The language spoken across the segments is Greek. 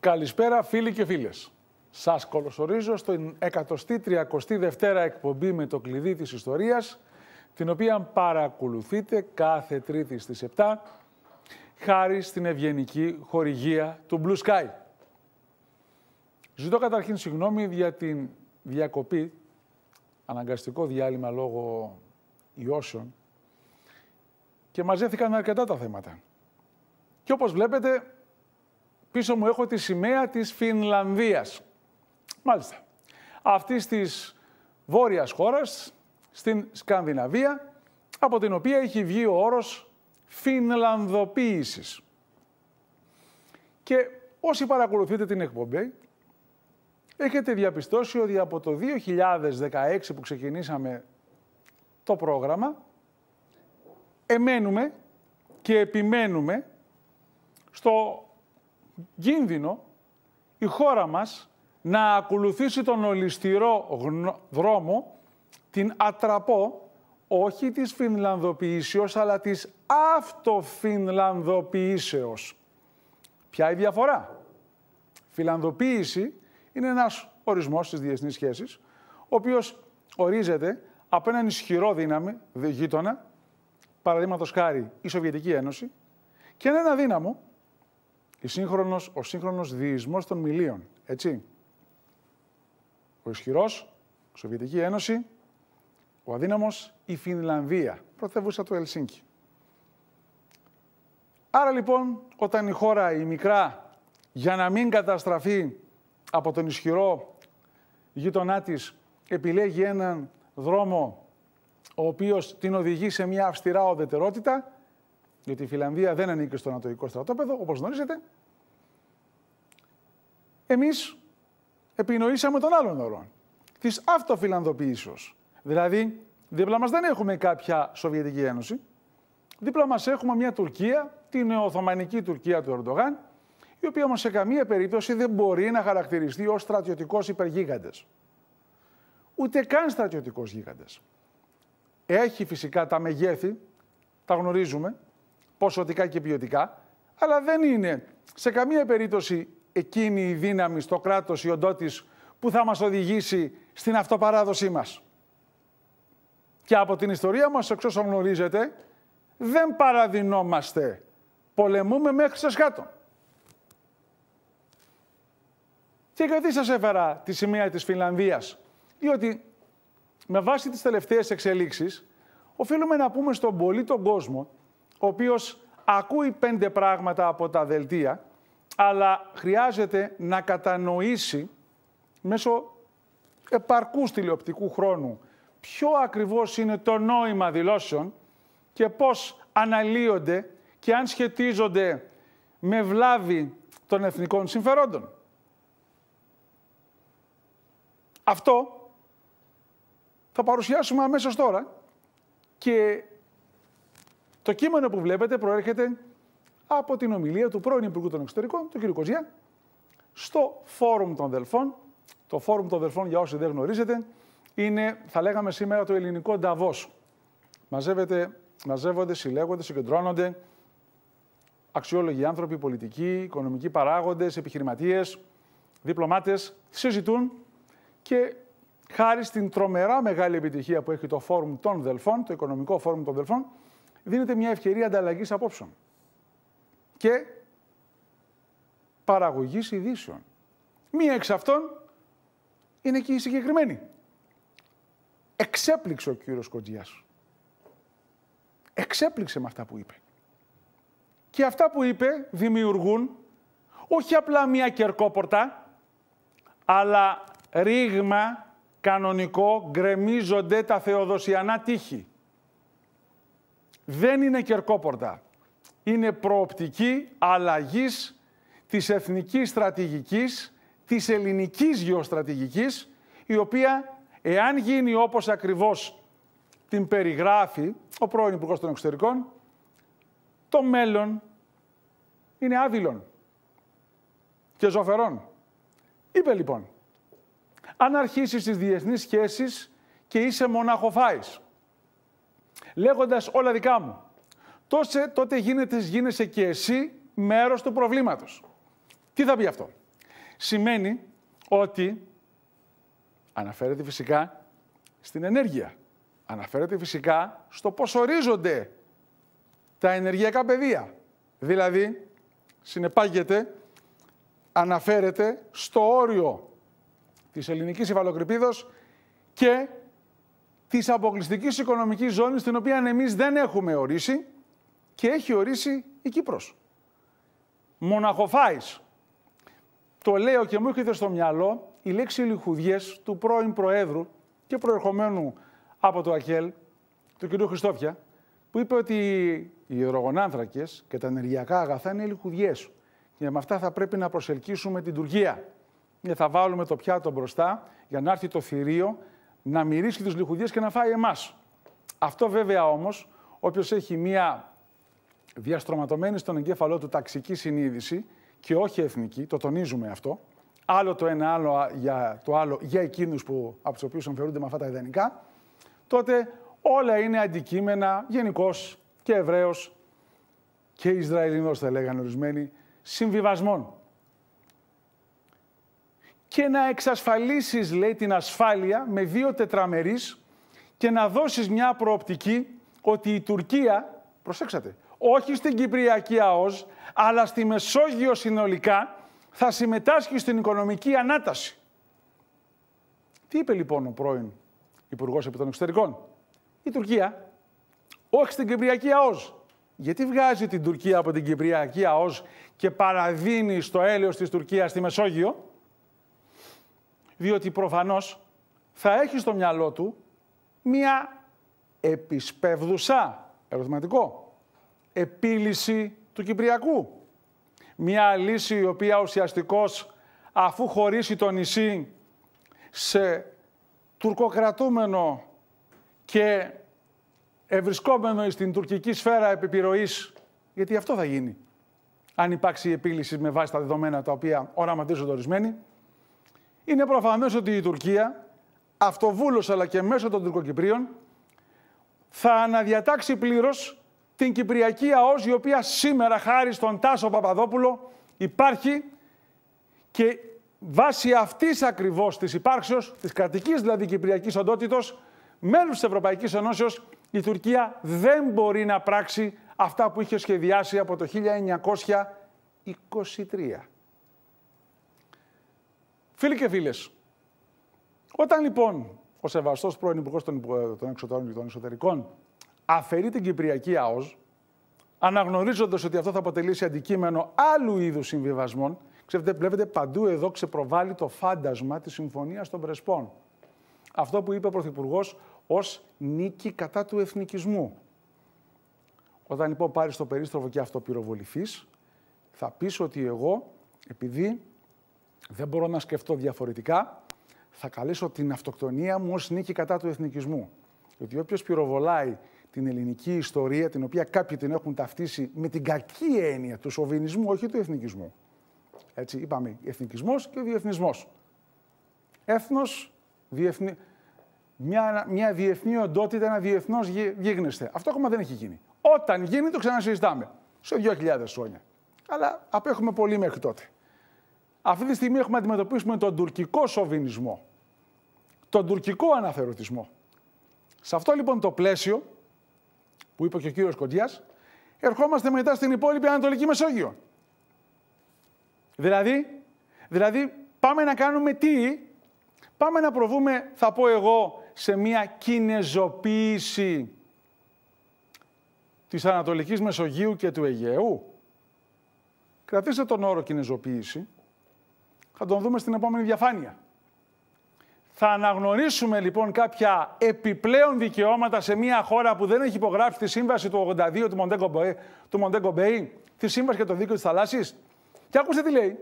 Καλησπέρα φίλοι και φίλες. Σας καλωσορίζω στην 132η εκπομπή με το κλειδί της ιστορίας, την οποία παρακολουθείτε κάθε τρίτη στις 7, χάρη στην ευγενική χορηγία του Blue Sky. Ζητώ καταρχήν συγγνώμη για την διακοπή, αναγκαστικό διάλειμμα λόγω ιώσεων, και μαζέθηκαν αρκετά τα θέματα. Και όπως βλέπετε, Πίσω μου έχω τη σημαία της Φινλανδίας. Μάλιστα. Αυτή της βόρειας χώρας, στην Σκανδιναβία, από την οποία έχει βγει ο όρος Φινλανδοποίησης. Και όσοι παρακολουθείτε την εκπομπή, έχετε διαπιστώσει ότι από το 2016 που ξεκινήσαμε το πρόγραμμα, εμένουμε και επιμένουμε στο κίνδυνο η χώρα μας να ακολουθήσει τον ολιστηρό δρόμο, την ατραπό, όχι της φινλανδοποιήσεως, αλλά της αυτοφινλανδοποιήσεως. Ποια η διαφορά. Φιλανδοποίηση είναι ένας ορισμός στις διεθνείς σχέσεις, ο οποίος ορίζεται από έναν ισχυρό δύναμη, γείτονα, παραδείγματος χάρη η Σοβιετική Ένωση, και έναν αδύναμο, η σύγχρονος, ο σύγχρονος διεισμός των μιλίων. Έτσι. Ο ισχυρός, Σοβιετική Ένωση, ο αδύναμος, η Φινλανδία, πρωτεύουσα του Ελσίνκη. Άρα λοιπόν, όταν η χώρα η μικρά, για να μην καταστραφεί από τον ισχυρό γείτονά της, επιλέγει έναν δρόμο ο οποίος την οδηγεί σε μια αυστηρά οδετερότητα, γιατί η Φιλανδία δεν ανήκει στο Ανατολικό στρατόπεδο, όπως γνωρίζετε, Εμείς επινοήσαμε τον άλλον όρο Τη αυτοφιλανδοποίησεως. Δηλαδή, δίπλα μας δεν έχουμε κάποια Σοβιετική Ένωση, δίπλα μας έχουμε μια Τουρκία, την Οθωμανική Τουρκία του Ερντογάν, η οποία όμως σε καμία περίπτωση δεν μπορεί να χαρακτηριστεί ως στρατιωτικός υπεργίγαντες. Ούτε καν στρατιωτικός γίγαντες. Έχει φυσικά τα μεγέθη, τα γνωρίζουμε, ποσοτικά και ποιοτικά, αλλά δεν είναι σε καμία περίπτωση εκείνη η δύναμη στο κράτος, η οντότης, που θα μας οδηγήσει στην αυτοπαράδοσή μας. Και από την ιστορία μας, εξ όσων γνωρίζετε, δεν παραδεινόμαστε. Πολεμούμε μέχρι σε σκάτω. Και γιατί σας έφερα τη σημαία της Φινλανδίας. Διότι με βάση τις τελευταίες εξελίξεις, οφείλουμε να πούμε στον πολύ τον κόσμο ο οποίος ακούει πέντε πράγματα από τα δελτία, αλλά χρειάζεται να κατανοήσει μέσω επαρκούς τηλεοπτικού χρόνου ποιο ακριβώς είναι το νόημα δηλώσεων και πώς αναλύονται και αν σχετίζονται με βλάβη των εθνικών συμφερόντων. Αυτό θα παρουσιάσουμε αμέσως τώρα και το κείμενο που βλέπετε προέρχεται από την ομιλία του πρώην Υπουργού των Εξωτερικών, του κ. Κοζιά, στο Φόρουμ των Δελφών. Το Φόρουμ των Δελφών, για όσοι δεν γνωρίζετε, είναι, θα λέγαμε σήμερα, το ελληνικό Νταβός. μαζεύονται, συλλέγονται, συγκεντρώνονται αξιόλογοι άνθρωποι, πολιτικοί, οικονομικοί παράγοντες, επιχειρηματίες, διπλωμάτες, συζητούν και χάρη στην τρομερά μεγάλη επιτυχία που έχει το Φόρουμ των Δελφών, το Οικονομικό Φόρουμ των Δελφών, δίνεται μια ευκαιρία ανταλλαγής απόψεων και παραγωγής ειδήσεων. Μία εξ αυτών είναι και η συγκεκριμένη. Εξέπληξε ο κύριος Κοντζιάς. Εξέπληξε με αυτά που είπε. Και αυτά που είπε δημιουργούν όχι απλά μία κερκόπορτα, αλλά ρήγμα κανονικό γκρεμίζονται τα θεοδοσιανά τείχη δεν είναι κερκόπορτα. Είναι προοπτική αλλαγής της εθνικής στρατηγικής, της ελληνικής γεωστρατηγικής, η οποία εάν γίνει όπως ακριβώς την περιγράφει ο πρώην Υπουργός των Εξωτερικών, το μέλλον είναι άδειλον και ζωφερόν. Είπε λοιπόν, αν αρχίσεις τις διεθνείς σχέσεις και είσαι μοναχοφάης, λέγοντας όλα δικά μου. Τόσε, τότε γίνεται, γίνεσαι και εσύ μέρος του προβλήματος. Τι θα πει αυτό. Σημαίνει ότι αναφέρεται φυσικά στην ενέργεια. Αναφέρεται φυσικά στο πώς ορίζονται τα ενεργειακά πεδία. Δηλαδή, συνεπάγεται, αναφέρεται στο όριο της ελληνικής υβαλοκρηπίδος και Της αποκλειστικής οικονομικής ζώνης την οποία εμείς δεν έχουμε ορίσει και έχει ορίσει η Κύπρος. Μοναχοφάης. Το λέω και μου έρχεται στο μυαλό η λέξη λιχουδιές του πρώην Προέδρου και προερχομένου από το ΑΚΕΛ, του κ. Χριστόφια, που είπε ότι οι υδρογονάνθρακες και τα ενεργειακά αγαθά είναι λιχουδιές. και με αυτά θα πρέπει να προσελκύσουμε την Τουρκία. Και ε, θα βάλουμε το πιάτο μπροστά για να έρθει το θηρίο να μυρίσει τους λιχουδιές και να φάει εμάς. Αυτό βέβαια όμως, όποιος έχει μία διαστρωματωμένη στον εγκέφαλό του ταξική συνείδηση και όχι εθνική, το τονίζουμε αυτό, άλλο το ένα, άλλο για το άλλο, για εκείνους που, από τους οποίους αμφιερούνται με αυτά τα ιδανικά, τότε όλα είναι αντικείμενα γενικώς και Εβραίος και Ισραηλινός, θα λέγανε ορισμένοι, συμβιβασμών και να εξασφαλίσεις, λέει, την ασφάλεια με δύο τετραμερείς και να δώσεις μια προοπτική ότι η Τουρκία, προσέξατε, όχι στην Κυπριακή ΑΟΣ, αλλά στη Μεσόγειο συνολικά, θα συμμετάσχει στην οικονομική ανάταση. Τι είπε λοιπόν ο πρώην Υπουργός επί των Εξωτερικών. Η Τουρκία, όχι στην Κυπριακή ΑΟΣ. Γιατί βγάζει την Τουρκία από την Κυπριακή ΑΟΣ και παραδίνει στο έλεος της Τουρκίας στη Μεσόγειο, διότι προφανώς θα έχει στο μυαλό του μία επισπευδουσά, ερωτηματικό, επίλυση του Κυπριακού. Μία λύση η οποία ουσιαστικώς αφού χωρίσει το νησί σε τουρκοκρατούμενο και ευρισκόμενο στην τουρκική σφαίρα επιπειροής, γιατί αυτό θα γίνει, αν υπάρξει επίλυση με βάση τα δεδομένα τα οποία οραματίζονται ορισμένοι, είναι προφανές ότι η Τουρκία, αυτοβούλως αλλά και μέσω των Τουρκοκυπρίων, θα αναδιατάξει πλήρως την Κυπριακή ΑΟΣ, η οποία σήμερα, χάρη στον Τάσο Παπαδόπουλο, υπάρχει και βάσει αυτής ακριβώς της υπάρξεως, της κρατικής δηλαδή κυπριακής οντότητα, μέλους της Ευρωπαϊκής Ενώσεως, η Τουρκία δεν μπορεί να πράξει αυτά που είχε σχεδιάσει από το 1923. Φίλοι και φίλες, όταν λοιπόν ο σεβαστός πρώην Υπουργός των, των Εξωτερικών και των Εσωτερικών αφαιρεί την Κυπριακή ΑΟΣ, αναγνωρίζοντας ότι αυτό θα αποτελήσει αντικείμενο άλλου είδους συμβιβασμών, ξέρετε, βλέπετε παντού εδώ ξεπροβάλλει το φάντασμα της Συμφωνίας των Πρεσπών. Αυτό που είπε ο Πρωθυπουργός ως νίκη κατά του εθνικισμού. Όταν λοιπόν πάρει το περίστροφο και αυτοπυροβοληθείς, θα πεις ότι εγώ, επειδή δεν μπορώ να σκεφτώ διαφορετικά. Θα καλέσω την αυτοκτονία μου ως νίκη κατά του εθνικισμού. Διότι όποιος πυροβολάει την ελληνική ιστορία, την οποία κάποιοι την έχουν ταυτίσει με την κακή έννοια του σοβινισμού, όχι του εθνικισμού. Έτσι είπαμε, εθνικισμός και διεθνισμός. Έθνος, μια, μια διεθνή οντότητα, ένα διεθνός γίγνεσθε. Αυτό ακόμα δεν έχει γίνει. Όταν γίνει το ξανασυζητάμε. Σε 2.000 χρόνια. Αλλά απέχουμε πολύ μέχρι τότε. Αυτή τη στιγμή έχουμε να αντιμετωπίσουμε τον τουρκικό σοβινισμό, τον τουρκικό αναθεωρητισμό. Σε αυτό λοιπόν το πλαίσιο, που είπε και ο κύριος Κοντιάς, ερχόμαστε μετά στην υπόλοιπη Ανατολική Μεσόγειο. Δηλαδή, δηλαδή πάμε να κάνουμε τι, πάμε να προβούμε, θα πω εγώ, σε μια κινεζοποίηση της ανατολικής Μεσογείου και του Αιγαίου. Κρατήστε τον όρο κινεζοποίηση, θα τον δούμε στην επόμενη διαφάνεια. Θα αναγνωρίσουμε λοιπόν κάποια επιπλέον δικαιώματα σε μια χώρα που δεν έχει υπογράψει τη σύμβαση του 82 του Μοντέγκο του Μπέι, τη σύμβαση για το δίκαιο της θαλάσσης. Και ακούστε τι λέει.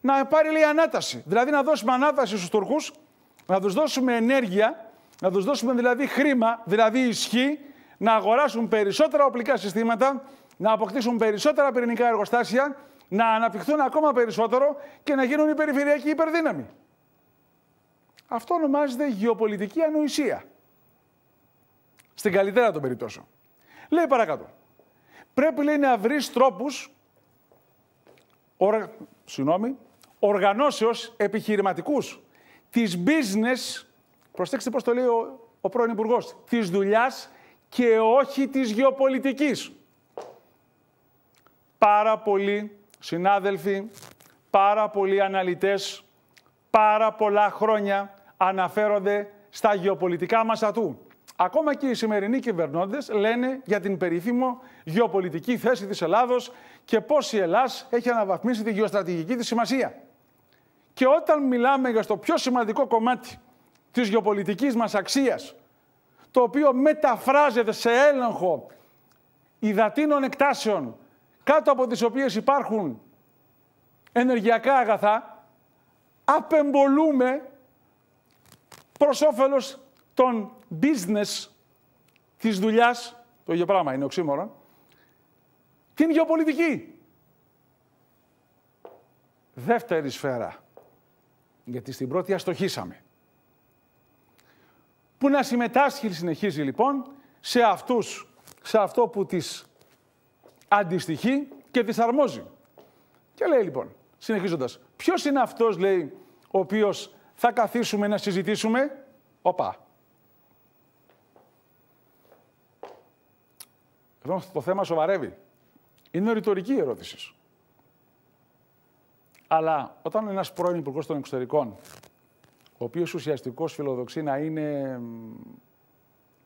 Να πάρει λέει ανάταση. Δηλαδή να δώσουμε ανάταση στους Τούρκου, να τους δώσουμε ενέργεια, να τους δώσουμε δηλαδή χρήμα, δηλαδή ισχύ, να αγοράσουν περισσότερα οπλικά συστήματα, να αποκτήσουν περισσότερα πυρηνικά εργοστάσια να αναπτυχθούν ακόμα περισσότερο και να γίνουν η περιφερειακή υπερδύναμη. Αυτό ονομάζεται γεωπολιτική ανοησία. Στην καλύτερα των περιπτώσεων. Λέει παρακάτω. Πρέπει λέει να βρεις τρόπους ορα... συγγνώμη, οργανώσεως επιχειρηματικούς της business, προσέξτε πώς το λέει ο, ο πρώην υπουργός, της δουλειάς και όχι της γεωπολιτικής. Πάρα πολύ συνάδελφοι, πάρα πολλοί αναλυτές, πάρα πολλά χρόνια αναφέρονται στα γεωπολιτικά μας ατού. Ακόμα και οι σημερινοί κυβερνώντες λένε για την περίφημο γεωπολιτική θέση της Ελλάδος και πώς η Ελλάς έχει αναβαθμίσει τη γεωστρατηγική της σημασία. Και όταν μιλάμε για το πιο σημαντικό κομμάτι της γεωπολιτικής μας αξίας, το οποίο μεταφράζεται σε έλεγχο υδατίνων εκτάσεων κάτω από τις οποίες υπάρχουν ενεργειακά αγαθά, απεμπολούμε προς όφελος των business της δουλειάς, το ίδιο πράγμα είναι οξύμορο, την γεωπολιτική. Δεύτερη σφαίρα, γιατί στην πρώτη αστοχήσαμε. Που να συμμετάσχει, συνεχίζει λοιπόν, σε αυτούς, σε αυτό που τις αντιστοιχεί και δυσαρμόζει. Και λέει λοιπόν, συνεχίζοντας, ποιος είναι αυτός, λέει, ο οποίος θα καθίσουμε να συζητήσουμε. Οπα. Εδώ το θέμα σοβαρεύει. Είναι ρητορική η ερώτηση. Αλλά όταν ένας πρώην υπουργός των εξωτερικών, ο οποίος ουσιαστικός φιλοδοξεί να είναι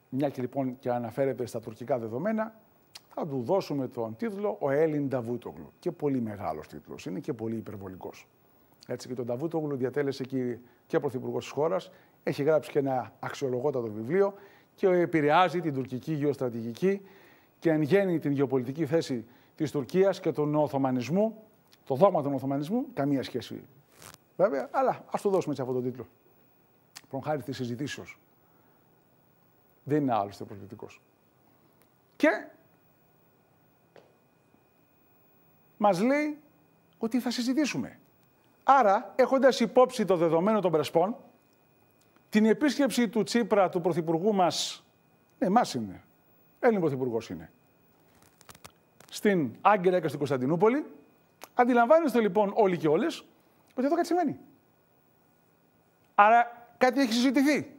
μια και λοιπόν και αναφέρεται στα τουρκικά δεδομένα, θα του δώσουμε τον τίτλο Ο Έλλην Νταβούτογλου. Και πολύ μεγάλος τίτλος είναι και πολύ υπερβολικός. Έτσι και τον Νταβούτογλου διατέλεσε και, και πρωθυπουργός της χώρας. Έχει γράψει και ένα αξιολογότατο βιβλίο και επηρεάζει την τουρκική γεωστρατηγική και εν γέννη την γεωπολιτική θέση της Τουρκίας και τον Οθωμανισμού. Το δόγμα του Οθωμανισμού, καμία σχέση βέβαια, αλλά ας το δώσουμε έτσι αυτόν τον τίτλο. Προχάρη της συζητήσεως. Δεν είναι άλλωστε προκλητικός. Και Μας λέει ότι θα συζητήσουμε. Άρα, έχοντας υπόψη το δεδομένο των Πρεσπών, την επίσκεψη του Τσίπρα, του Πρωθυπουργού μας, ναι, εμάς είναι, Έλλην Πρωθυπουργός είναι, στην Άγκυρα και στην Κωνσταντινούπολη, αντιλαμβάνεστε λοιπόν όλοι και όλες ότι εδώ κάτι σημαίνει. Άρα κάτι έχει συζητηθεί.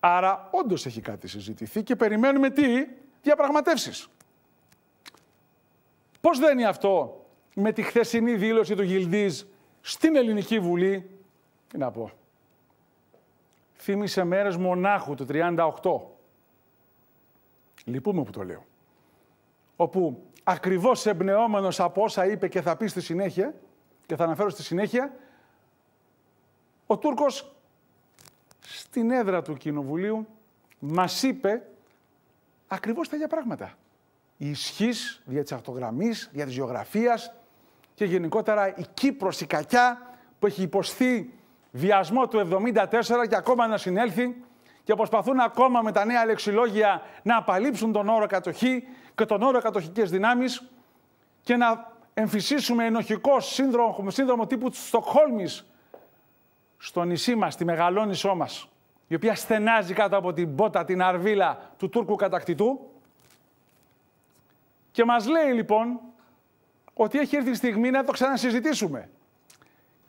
Άρα όντως έχει κάτι συζητηθεί και περιμένουμε τι, διαπραγματεύσεις. Πώς δένει αυτό με τη χθεσινή δήλωση του Γιλντής στην Ελληνική Βουλή, τι να πω, θύμισε μέρες μονάχου του 38. Λυπούμε που το λέω. Όπου ακριβώς εμπνεόμενος από όσα είπε και θα πει στη συνέχεια, και θα αναφέρω στη συνέχεια, ο Τούρκος στην έδρα του Κοινοβουλίου μας είπε ακριβώς τα ίδια πράγματα η ισχύς δια της αυτογραμμή, δια της γεωγραφίας και γενικότερα η Κύπρος, η κακιά που έχει υποστεί βιασμό του 74 και ακόμα να συνέλθει και προσπαθούν ακόμα με τα νέα λεξιλόγια να απαλείψουν τον όρο κατοχή και τον όρο κατοχικέ δυνάμεις και να εμφυσίσουμε ενοχικό σύνδρομο, σύνδρομο τύπου της Στοκχόλμης στο νησί μας, τη μεγαλώνισό μας, η οποία στενάζει κάτω από την πότα, την αρβίλα του Τούρκου κατακτητού, και μας λέει λοιπόν ότι έχει έρθει η στιγμή να το ξανασυζητήσουμε.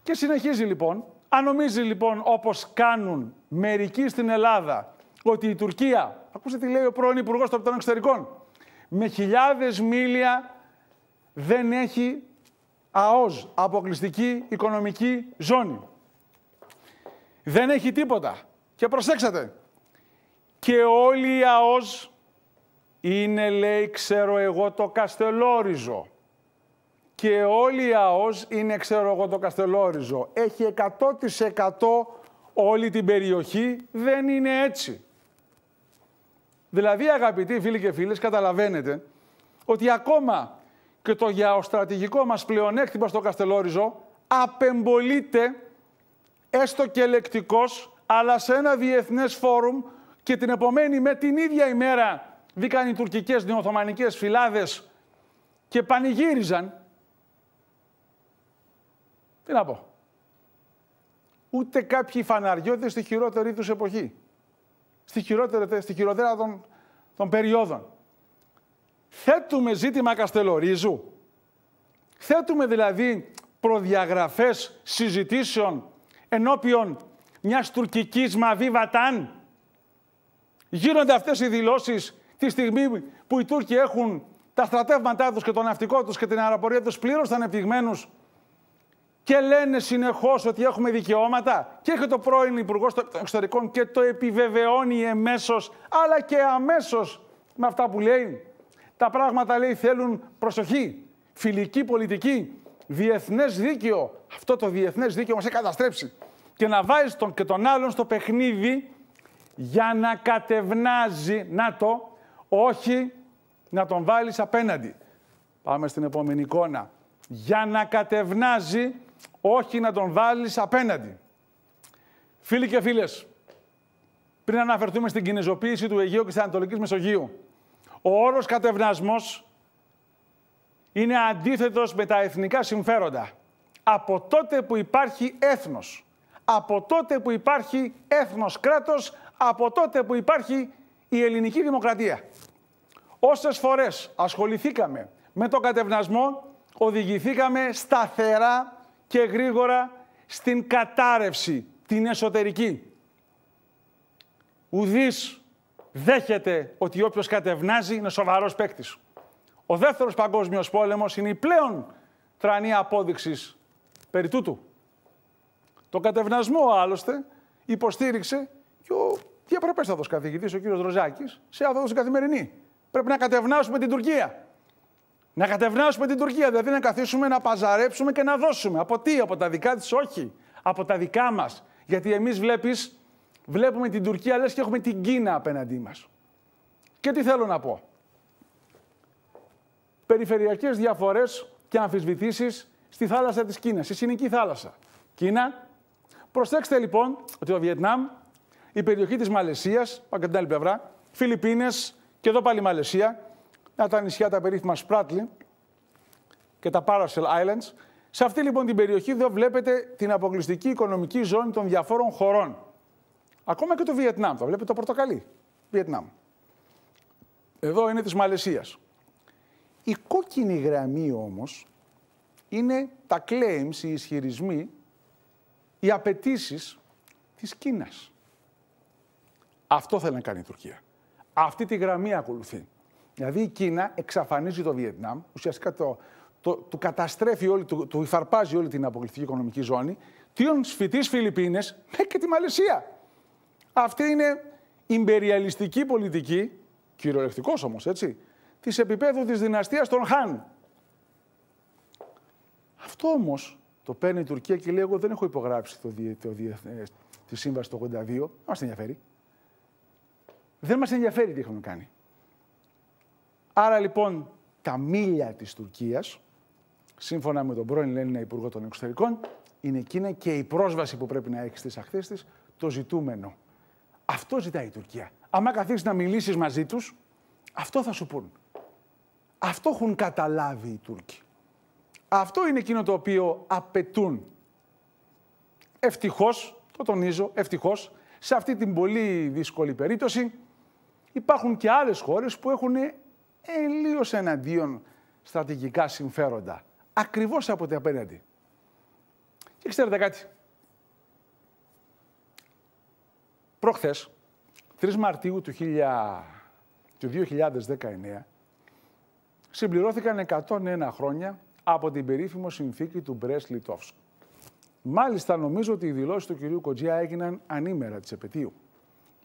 Και συνεχίζει λοιπόν, αν νομίζει λοιπόν όπως κάνουν μερικοί στην Ελλάδα ότι η Τουρκία, ακούστε τι λέει ο πρώην Υπουργός των Εξωτερικών, με χιλιάδες μίλια δεν έχει ΑΟΣ, αποκλειστική οικονομική ζώνη. Δεν έχει τίποτα. Και προσέξατε, και όλοι οι ΑΟΣ είναι, λέει, ξέρω εγώ, το Καστελόριζο. Και όλοι η ΑΟΣ είναι, ξέρω εγώ, το Καστελόριζο. Έχει 100% όλη την περιοχή. Δεν είναι έτσι. Δηλαδή, αγαπητοί φίλοι και φίλες, καταλαβαίνετε ότι ακόμα και το γεωστρατηγικό μας πλεονέκτημα στο Καστελόριζο απεμπολείται έστω και ελεκτικός, αλλά σε ένα διεθνές φόρουμ και την επομένη με την ίδια ημέρα Βγήκαν οι τουρκικές νεοοθωμανικές φυλάδες και πανηγύριζαν. Τι να πω. Ούτε κάποιοι φαναριώτες στη χειρότερη τους εποχή. Στη, χειρότερη, στη χειρότερα των, περιόδων. Θέτουμε ζήτημα Καστελορίζου. Θέτουμε δηλαδή προδιαγραφές συζητήσεων ενώπιον μιας τουρκικής μαβίβατάν. Γύρονται Γίνονται αυτές οι δηλώσεις τη στιγμή που οι Τούρκοι έχουν τα στρατεύματά τους και το ναυτικό τους και την αεροπορία τους πλήρως ανεπτυγμένους. και λένε συνεχώς ότι έχουμε δικαιώματα και έχει το πρώην Υπουργό των Εξωτερικών και το επιβεβαιώνει εμέσως αλλά και αμέσως με αυτά που λέει. Τα πράγματα λέει θέλουν προσοχή, φιλική πολιτική, διεθνές δίκαιο. Αυτό το διεθνές δίκαιο μας έχει καταστρέψει. Και να βάζεις τον και τον άλλον στο παιχνίδι για να κατευνάζει, να το, όχι να τον βάλεις απέναντι. Πάμε στην επόμενη εικόνα. Για να κατευνάζει, όχι να τον βάλεις απέναντι. Φίλοι και φίλες, πριν αναφερθούμε στην κινηζοποίηση του Αιγαίου και της Ανατολικής Μεσογείου, ο όρος κατευνασμός είναι αντίθετος με τα εθνικά συμφέροντα. Από τότε που υπάρχει έθνος, από τότε που υπάρχει έθνος κράτος, από τότε που υπάρχει η ελληνική δημοκρατία. Όσες φορές ασχοληθήκαμε με τον κατευνασμό, οδηγηθήκαμε σταθερά και γρήγορα στην κατάρρευση, την εσωτερική. Ουδής δέχεται ότι όποιος κατευνάζει είναι σοβαρός παίκτης. Ο δεύτερος παγκόσμιος πόλεμος είναι η πλέον τρανή απόδειξης περί τούτου. Το κατευνασμό άλλωστε υποστήριξε και ο διαπρεπέστατος καθηγητής, ο κύριος Ροζάκης, σε αυτό καθημερινή πρέπει να κατευνάσουμε την Τουρκία. Να κατευνάσουμε την Τουρκία, δηλαδή να καθίσουμε να παζαρέψουμε και να δώσουμε. Από τι, από τα δικά της, όχι. Από τα δικά μας. Γιατί εμείς βλέπεις, βλέπουμε την Τουρκία, λες και έχουμε την Κίνα απέναντί μας. Και τι θέλω να πω. Περιφερειακές διαφορές και αμφισβητήσεις στη θάλασσα της Κίνας, στη Συνική θάλασσα. Κίνα. Προσέξτε λοιπόν ότι ο Βιετνάμ, η περιοχή της Μαλαισίας, πλευρά, Φιλιππίνες, και εδώ πάλι η Μαλαισία, να τα νησιά τα περίφημα Σπράτλι και τα Paracel Islands. Σε αυτή λοιπόν την περιοχή εδώ βλέπετε την αποκλειστική οικονομική ζώνη των διαφόρων χωρών. Ακόμα και το Βιετνάμ, θα βλέπετε το πορτοκαλί. Βιετνάμ. Εδώ είναι της Μαλαισίας. Η κόκκινη γραμμή όμως είναι τα claims, οι ισχυρισμοί, οι απαιτήσεις της Κίνας. Αυτό θέλει να κάνει η Τουρκία. Αυτή τη γραμμή ακολουθεί. Δηλαδή η Κίνα εξαφανίζει το Βιετνάμ, ουσιαστικά το, το, του καταστρέφει όλη, του, του υφαρπάζει όλη την αποκλειστική οικονομική ζώνη, τίον σφιτής Φιλιππίνες μέχρι και τη Μαλαισία. Αυτή είναι η υπεριαλιστική πολιτική, κυριολεκτικός όμως έτσι, της επίπεδου της δυναστείας των Χαν. Αυτό όμως το παίρνει η Τουρκία και λέει εγώ δεν έχω υπογράψει το, το, το, τη σύμβαση το 82, Μας ενδιαφέρει. Δεν μας ενδιαφέρει τι έχουν κάνει. Άρα λοιπόν τα μίλια της Τουρκίας, σύμφωνα με τον πρώην Έλληνα Υπουργό των Εξωτερικών, είναι εκείνα και η πρόσβαση που πρέπει να έχεις στις αχθές της, το ζητούμενο. Αυτό ζητάει η Τουρκία. Αν καθίσεις να μιλήσεις μαζί τους, αυτό θα σου πούν. Αυτό έχουν καταλάβει οι Τούρκοι. Αυτό είναι εκείνο το οποίο απαιτούν. Ευτυχώς, το τονίζω, ευτυχώς, σε αυτή την πολύ δύσκολη περίπτωση, Υπάρχουν και άλλες χώρες που έχουν ελίως εναντίον στρατηγικά συμφέροντα. Ακριβώς από την απέναντι. Και ξέρετε κάτι. Προχθές, 3 Μαρτίου του, 2019, συμπληρώθηκαν 101 χρόνια από την περίφημο συνθήκη του Μπρέσ Λιτόφσου. Μάλιστα, νομίζω ότι οι δηλώσεις του κυρίου Κοτζιά έγιναν ανήμερα της επαιτίου.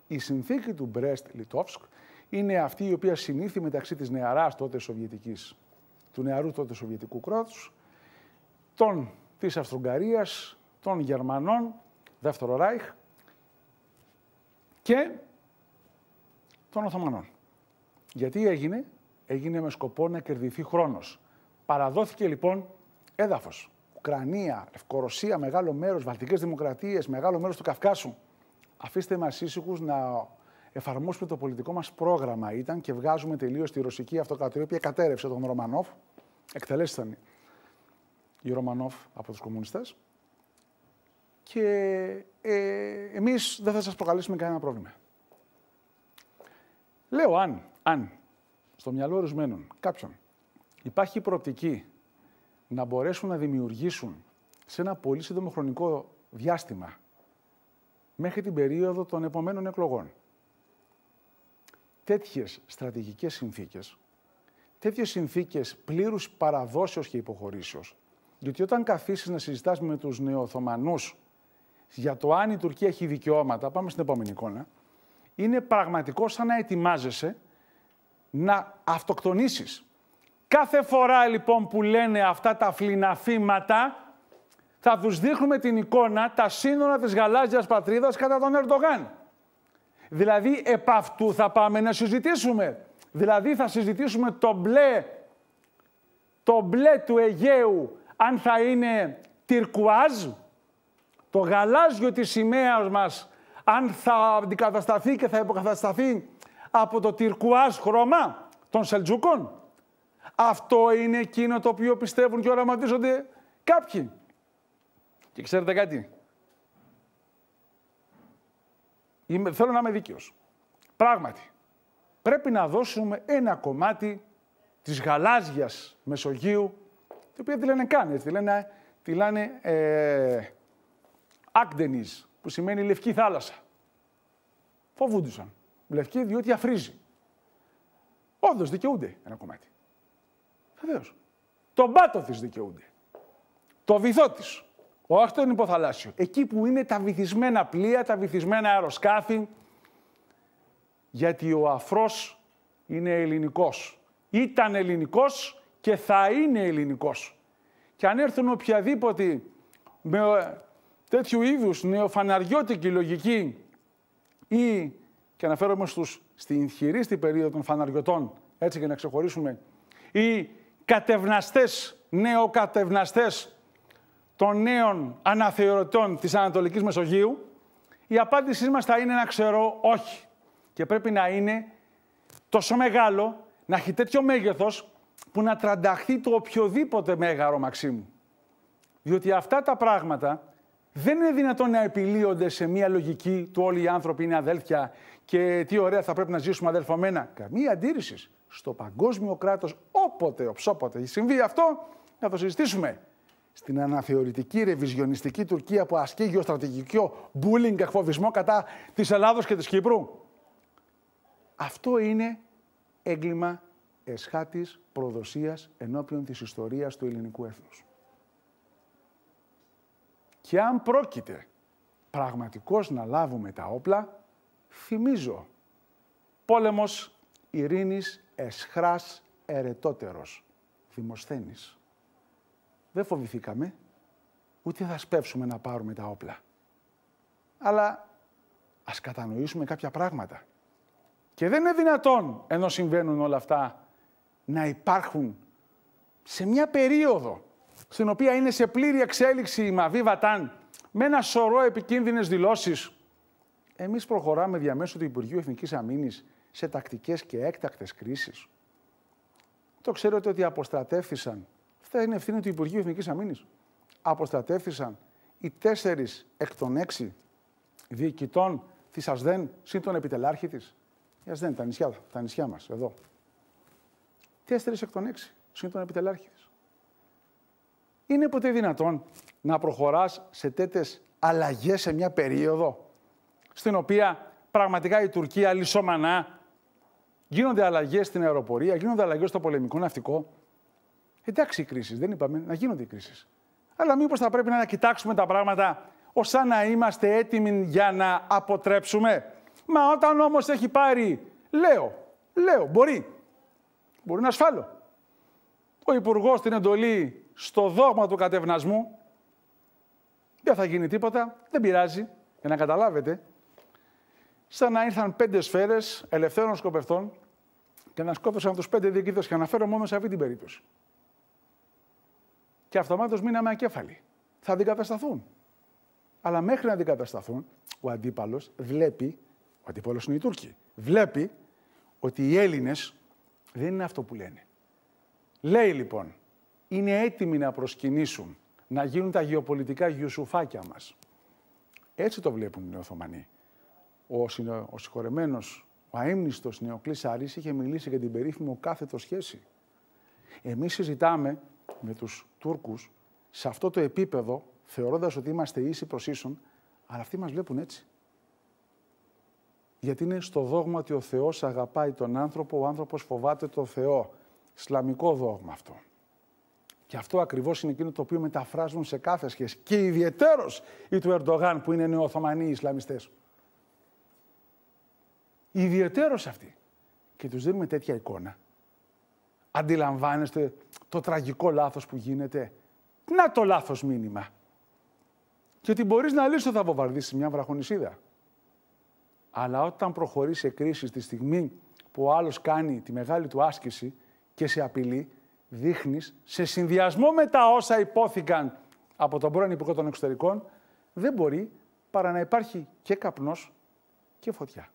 Η συνθήκη του Μπρέστ-Λιτόφσκ είναι αυτή η οποία συνήθι μεταξύ της νεαράς τότε Σοβιετικής, του νεαρού τότε Σοβιετικού κράτους, των, της Αυστρογγαρίας, των Γερμανών, Δεύτερο Ράιχ και των Οθωμανών. Γιατί έγινε, έγινε με σκοπό να κερδιθεί χρόνος. Παραδόθηκε λοιπόν έδαφος. Ουκρανία, Ευκορωσία, μεγάλο μέρος, Βαλτικές Δημοκρατίες, μεγάλο μέρος του Καυκάσου αφήστε μας ήσυχους να εφαρμόσουμε το πολιτικό μας πρόγραμμα ήταν και βγάζουμε τελείως τη ρωσική αυτοκρατορία, η κατέρευσε τον Ρωμανόφ, εκτελέστηκαν οι Ρωμανόφ από τους κομμουνιστές και ε, εμείς δεν θα σας προκαλέσουμε κανένα πρόβλημα. Λέω αν, αν στο μυαλό ορισμένων κάποιων υπάρχει προοπτική να μπορέσουν να δημιουργήσουν σε ένα πολύ σύντομο χρονικό διάστημα μέχρι την περίοδο των επομένων εκλογών. Τέτοιες στρατηγικές συνθήκες, τέτοιες συνθήκες πλήρους παραδόσεως και υποχωρήσεως, διότι όταν καθίσεις να συζητάς με τους νεοοθωμανούς για το αν η Τουρκία έχει δικαιώματα, πάμε στην επόμενη εικόνα, είναι πραγματικό σαν να ετοιμάζεσαι να αυτοκτονήσεις. Κάθε φορά λοιπόν που λένε αυτά τα φλιναφήματα, θα τους δείχνουμε την εικόνα τα σύνορα της γαλάζιας πατρίδας κατά τον Ερντογάν. Δηλαδή, επ' αυτού θα πάμε να συζητήσουμε. Δηλαδή, θα συζητήσουμε το μπλε, το μπλε του Αιγαίου, αν θα είναι τυρκουάζ, το γαλάζιο της σημαίας μας, αν θα αντικατασταθεί και θα υποκατασταθεί από το τυρκουάζ χρώμα των Σελτζούκων. Αυτό είναι εκείνο το οποίο πιστεύουν και οραματίζονται κάποιοι. Και ξέρετε κάτι. θέλω να είμαι δίκαιος. Πράγματι, πρέπει να δώσουμε ένα κομμάτι της γαλάζιας Μεσογείου, την οποία τη λένε καν, τη λένε, τη ε, που σημαίνει λευκή θάλασσα. Φοβούντουσαν. Λευκή διότι αφρίζει. Όντως δικαιούνται ένα κομμάτι. Βεβαίως. Το μπάτο της δικαιούνται. Το βυθό όχι είναι υποθαλάσσιο. Εκεί που είναι τα βυθισμένα πλοία, τα βυθισμένα αεροσκάφη, γιατί ο αφρός είναι ελληνικός. Ήταν ελληνικός και θα είναι ελληνικός. Και αν έρθουν οποιαδήποτε με ε, τέτοιου είδους νεοφαναριώτικη λογική ή, και αναφέρομαι στους, στην στην περίοδο των φαναριωτών, έτσι και να ξεχωρίσουμε, ή κατευναστές, νεοκατευναστές των νέων αναθεωρητών της Ανατολικής Μεσογείου, η απάντησή μας θα είναι ένα ξερό όχι. Και πρέπει να είναι τόσο μεγάλο, να έχει τέτοιο μέγεθος, που να τρανταχθεί το οποιοδήποτε μέγαρο Μαξίμου. Διότι αυτά τα πράγματα δεν είναι δυνατόν να επιλύονται σε μια λογική του όλοι οι άνθρωποι είναι αδέλφια και τι ωραία θα πρέπει να ζήσουμε αδελφομένα. Καμία αντίρρηση. Στο παγκόσμιο κράτος, όποτε, οψόποτε συμβεί αυτό, να το συζητήσουμε στην αναθεωρητική ρεβιζιονιστική Τουρκία που ασκεί γεωστρατηγικό μπούλινγκ εκφοβισμό κατά της Ελλάδος και της Κύπρου. Αυτό είναι έγκλημα εσχάτης προδοσίας ενώπιον της ιστορίας του ελληνικού έθνους. Και αν πρόκειται πραγματικώς να λάβουμε τα όπλα, θυμίζω, πόλεμος ειρήνης εσχράς ερετότερος, Δημοσθένης δεν φοβηθήκαμε, ούτε θα σπεύσουμε να πάρουμε τα όπλα. Αλλά ας κατανοήσουμε κάποια πράγματα. Και δεν είναι δυνατόν, ενώ συμβαίνουν όλα αυτά, να υπάρχουν σε μια περίοδο στην οποία είναι σε πλήρη εξέλιξη η Βατάν με ένα σωρό επικίνδυνες δηλώσεις. Εμείς προχωράμε διαμέσου του Υπουργείου Εθνικής Αμήνης σε τακτικές και έκτακτες κρίσεις. Το ξέρετε ότι αποστρατεύθησαν Αυτά είναι ευθύνη του Υπουργείου Εθνικής Αμήνης. Αποστατεύθησαν οι τέσσερις εκ των έξι διοικητών της ΑΣΔΕΝ συν τον επιτελάρχη της. Η ΑΣΔΕΝ, τα νησιά, τα νησιά μας, εδώ. Τέσσερις εκ των έξι συν τον επιτελάρχη της. Είναι ποτέ δυνατόν να προχωράς σε τέτοιες αλλαγές σε μια περίοδο στην οποία πραγματικά η Τουρκία λυσομανά γίνονται αλλαγές στην αεροπορία, γίνονται αλλαγές στο πολεμικό ναυτικό Εντάξει οι κρίσεις, δεν είπαμε να γίνονται οι κρίσεις. Αλλά μήπως θα πρέπει να κοιτάξουμε τα πράγματα ως να είμαστε έτοιμοι για να αποτρέψουμε. Μα όταν όμως έχει πάρει, λέω, λέω, μπορεί. Μπορεί να ασφάλω. Ο Υπουργός την εντολή στο δόγμα του κατευνασμού. Δεν θα γίνει τίποτα, δεν πειράζει, για να καταλάβετε. Σαν να ήρθαν πέντε σφαίρες ελευθέρων σκοπευτών και να σκότωσαν τους πέντε διοικητές. Και αναφέρω μόνο σε αυτή την περίπτωση και αυτομάτως μείναμε ακέφαλοι. Θα αντικατασταθούν. Αλλά μέχρι να αντικατασταθούν, ο αντίπαλος βλέπει, ο αντίπαλος είναι οι Τούρκοι, βλέπει ότι οι Έλληνες δεν είναι αυτό που λένε. Λέει λοιπόν, είναι έτοιμοι να προσκυνήσουν, να γίνουν τα γεωπολιτικά γιουσουφάκια μας. Έτσι το βλέπουν οι Οθωμανοί. Ο, ο συγχωρεμένος, ο αίμνητο Νεοκλής Άρης είχε μιλήσει για την περίφημο κάθετο σχέση. Εμείς συζητάμε με τους Τούρκους σε αυτό το επίπεδο, θεωρώντας ότι είμαστε ίσοι προς ίσον, αλλά αυτοί μας βλέπουν έτσι. Γιατί είναι στο δόγμα ότι ο Θεός αγαπάει τον άνθρωπο, ο άνθρωπος φοβάται τον Θεό. Ισλαμικό δόγμα αυτό. Και αυτό ακριβώς είναι εκείνο το οποίο μεταφράζουν σε κάθε σχέση. Και ιδιαίτερο οι του Ερντογάν που είναι νεοοθωμανοί Ισλαμιστέ. Ιδιαίτερο αυτοί. Και τους δίνουμε τέτοια εικόνα Αντιλαμβάνεστε το τραγικό λάθος που γίνεται. Να το λάθος μήνυμα. Και ότι μπορείς να λύσεις θα βομβαρδίσεις μια βραχονισίδα. Αλλά όταν προχωρείς σε κρίση στη στιγμή που ο άλλος κάνει τη μεγάλη του άσκηση και σε απειλή, δείχνεις σε συνδυασμό με τα όσα υπόθηκαν από τον πρώην Υπουργό των Εξωτερικών, δεν μπορεί παρά να υπάρχει και καπνός και φωτιά.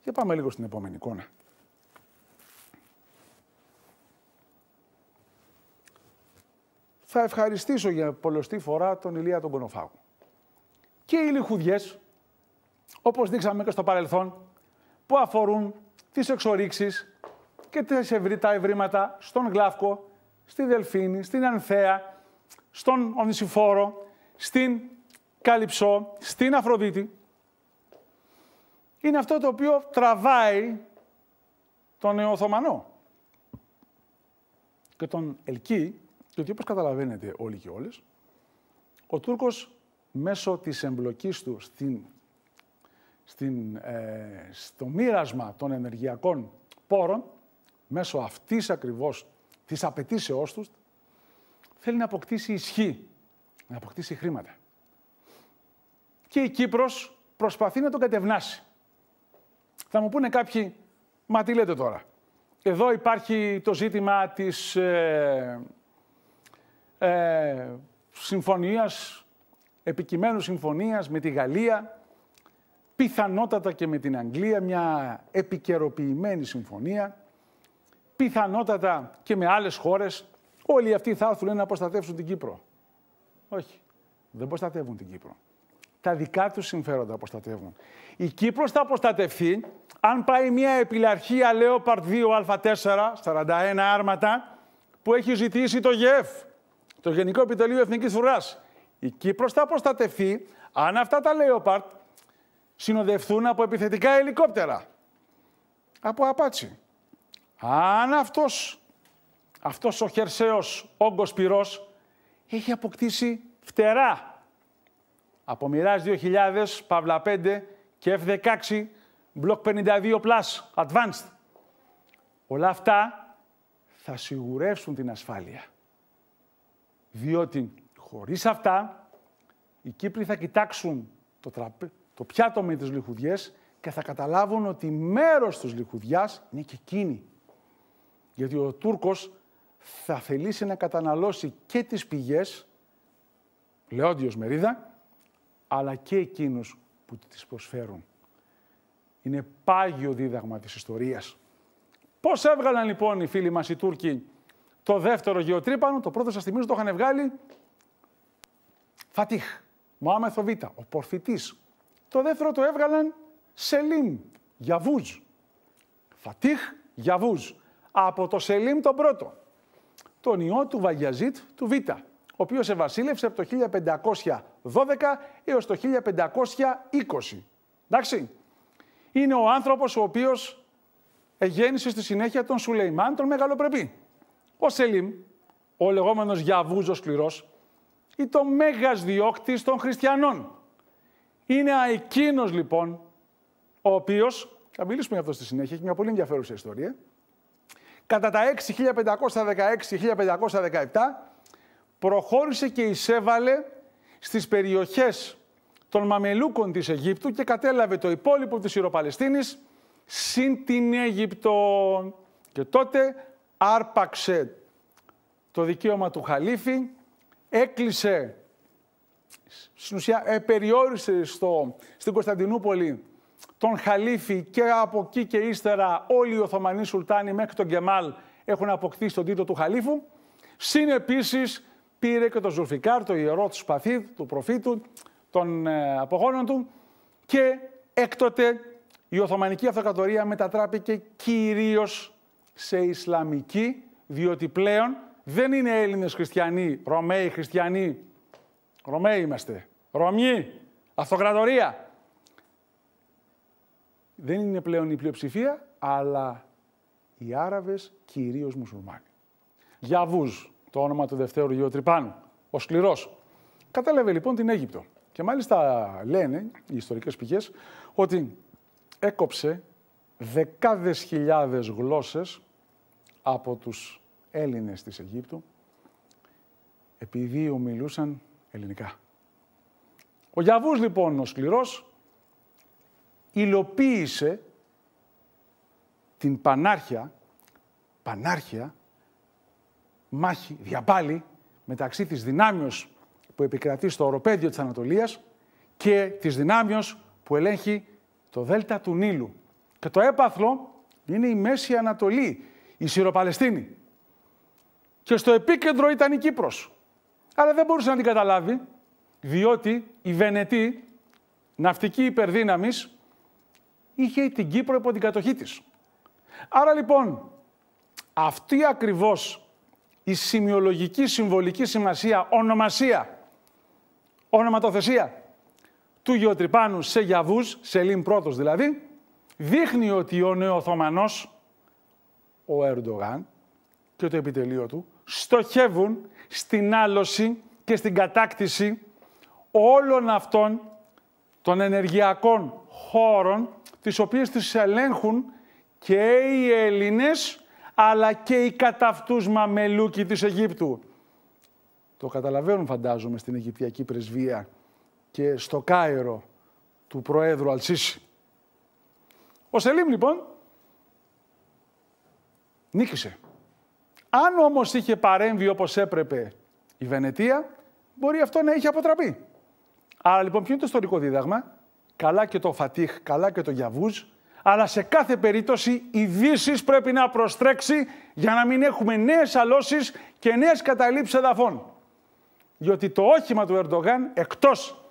Και πάμε λίγο στην επόμενη εικόνα. θα ευχαριστήσω για πολλωστή φορά τον Ηλία τον Και οι λιχουδιές, όπως δείξαμε και στο παρελθόν, που αφορούν τις εξορίξεις και τις ευρύ, τα ευρήματα στον Γλάφκο, στη Δελφίνη, στην Ανθέα, στον Ονισιφόρο, στην Καλυψό, στην Αφροδίτη. Είναι αυτό το οποίο τραβάει τον νεοοθωμανό και τον Ελκύ γιατί όπως καταλαβαίνετε όλοι και όλες, ο Τούρκος μέσω της εμπλοκής του στην, στην, ε, στο μοίρασμα των ενεργειακών πόρων, μέσω αυτής ακριβώς της απαιτήσεώς τους, θέλει να αποκτήσει ισχύ, να αποκτήσει χρήματα. Και η Κύπρος προσπαθεί να τον κατευνάσει. Θα μου πούνε κάποιοι, μα τι λέτε τώρα. Εδώ υπάρχει το ζήτημα της ε, ε, συμφωνίας, επικειμένου συμφωνίας με τη Γαλλία, πιθανότατα και με την Αγγλία, μια επικαιροποιημένη συμφωνία, πιθανότατα και με άλλες χώρες. Όλοι αυτοί θα έρθουν να προστατεύσουν την Κύπρο. Όχι, δεν προστατεύουν την Κύπρο. Τα δικά τους συμφέροντα προστατεύουν. Η Κύπρος θα προστατευθεί αν πάει μια επιλαρχία Leopard 2 Α4, 41 άρματα, που έχει ζητήσει το ΓΕΦ το Γενικό Επιτελείο Εθνικής Φρουράς. Η Κύπρος θα προστατευτεί αν αυτά τα Λέοπαρτ συνοδευτούν από επιθετικά ελικόπτερα. Από απάτσι. Αν αυτός, αυτός ο χερσαίος όγκος πυρός έχει αποκτήσει φτερά από Μοιράζ 2000, Παύλα 5 και F16, Block 52 Plus, Advanced. Όλα αυτά θα σιγουρεύσουν την ασφάλεια. Διότι χωρίς αυτά οι Κύπροι θα κοιτάξουν το, το πιάτο με τις λιχουδιές και θα καταλάβουν ότι μέρος της λιχουδιάς είναι και εκείνη. Γιατί ο Τούρκος θα θελήσει να καταναλώσει και τις πηγές, Λεόντιος Μερίδα, αλλά και εκείνους που τις προσφέρουν. Είναι πάγιο δίδαγμα της ιστορίας. Πώς έβγαλαν λοιπόν οι φίλοι μας οι Τούρκοι το δεύτερο γεωτρύπανο, το πρώτο σας θυμίζω το είχαν βγάλει Φατίχ, Μωάμεθο Β, ο Πορφητής. Το δεύτερο το έβγαλαν Σελίμ, Γιαβούζ. Φατίχ, Γιαβούζ. Από το Σελίμ τον πρώτο. Τον ιό του Βαγιαζίτ του Β, ο οποίος ευασίλευσε από το 1512 έως το 1520. Εντάξει. Είναι ο άνθρωπος ο οποίος εγέννησε στη συνέχεια τον Σουλεϊμάν, τον μεγαλοπρεπή. Ο Σελίμ, ο λεγόμενος Γιαβούζος σκληρός, ή το μέγα διώκτη των χριστιανών. Είναι εκείνος λοιπόν, ο οποίος, θα μιλήσουμε για αυτό στη συνέχεια, έχει μια πολύ ενδιαφέρουσα ιστορία. Κατά τα 6516 1517 προχώρησε και εισέβαλε στις περιοχές των Μαμελούκων της Αιγύπτου και κατέλαβε το υπόλοιπο της Ιεροπαλαιστίνης συν την Αίγυπτο. Και τότε άρπαξε το δικαίωμα του χαλίφη, έκλεισε, στην στο, στην Κωνσταντινούπολη τον χαλίφη και από εκεί και ύστερα όλοι οι Οθωμανοί Σουλτάνοι μέχρι τον Κεμάλ έχουν αποκτήσει τον τίτλο του χαλίφου. Συν επίσης, πήρε και τον Ζουλφικάρ, το ιερό του σπαθί, του προφήτου, των ε, απογόνων του και έκτοτε η Οθωμανική Αυτοκρατορία μετατράπηκε κυρίως σε Ισλαμική, διότι πλέον δεν είναι Έλληνες χριστιανοί, Ρωμαίοι χριστιανοί. Ρωμαίοι είμαστε. Ρωμιοί. Αυτοκρατορία. Δεν είναι πλέον η πλειοψηφία, αλλά οι Άραβες κυρίως μουσουλμάνοι. Γιαβούζ, το όνομα του Δευτέρου Γεωτρυπάνου, ο σκληρός. Κατάλαβε λοιπόν την Αίγυπτο. Και μάλιστα λένε οι ιστορικές πηγές ότι έκοψε δεκάδες χιλιάδες γλώσσες από τους Έλληνες της Αιγύπτου επειδή ομιλούσαν ελληνικά. Ο Γιαβούς λοιπόν ο σκληρός υλοποίησε την πανάρχια, πανάρχια μάχη, διαπάλη μεταξύ της δυνάμειος που επικρατεί στο οροπέδιο της Ανατολίας και της δυνάμειος που ελέγχει το δέλτα του Νείλου. Και το έπαθλο είναι η Μέση Ανατολή, η Συροπαλαιστίνη. Και στο επίκεντρο ήταν η Κύπρος. Αλλά δεν μπορούσε να την καταλάβει, διότι η Βενετή, ναυτική υπερδύναμης, είχε την Κύπρο υπό την κατοχή της. Άρα λοιπόν, αυτή ακριβώς η σημειολογική συμβολική σημασία, ονομασία, ονοματοθεσία του γεωτρυπάνου σε γιαβούς, σε λίμ πρώτος δηλαδή, δείχνει ότι ο νεοοθωμανός, ο Ερντογάν και το επιτελείο του, στοχεύουν στην άλωση και στην κατάκτηση όλων αυτών των ενεργειακών χώρων, τις οποίες τις ελέγχουν και οι Έλληνες, αλλά και οι καταυτούς μαμελούκοι της Αιγύπτου. Το καταλαβαίνουν φαντάζομαι στην Αιγυπτιακή Πρεσβεία και στο Κάιρο του Προέδρου Αλσίση. Ο Σελίμ λοιπόν νίκησε. Αν όμως είχε παρέμβει όπως έπρεπε η Βενετία, μπορεί αυτό να είχε αποτραπεί. Άρα λοιπόν ποιο είναι το ιστορικό δίδαγμα. Καλά και το Φατίχ, καλά και το Γιαβούζ, αλλά σε κάθε περίπτωση η Δύση πρέπει να προστρέξει για να μην έχουμε νέες αλώσεις και νέες καταλήψεις εδαφών. Διότι το όχημα του Ερντογάν, εκτός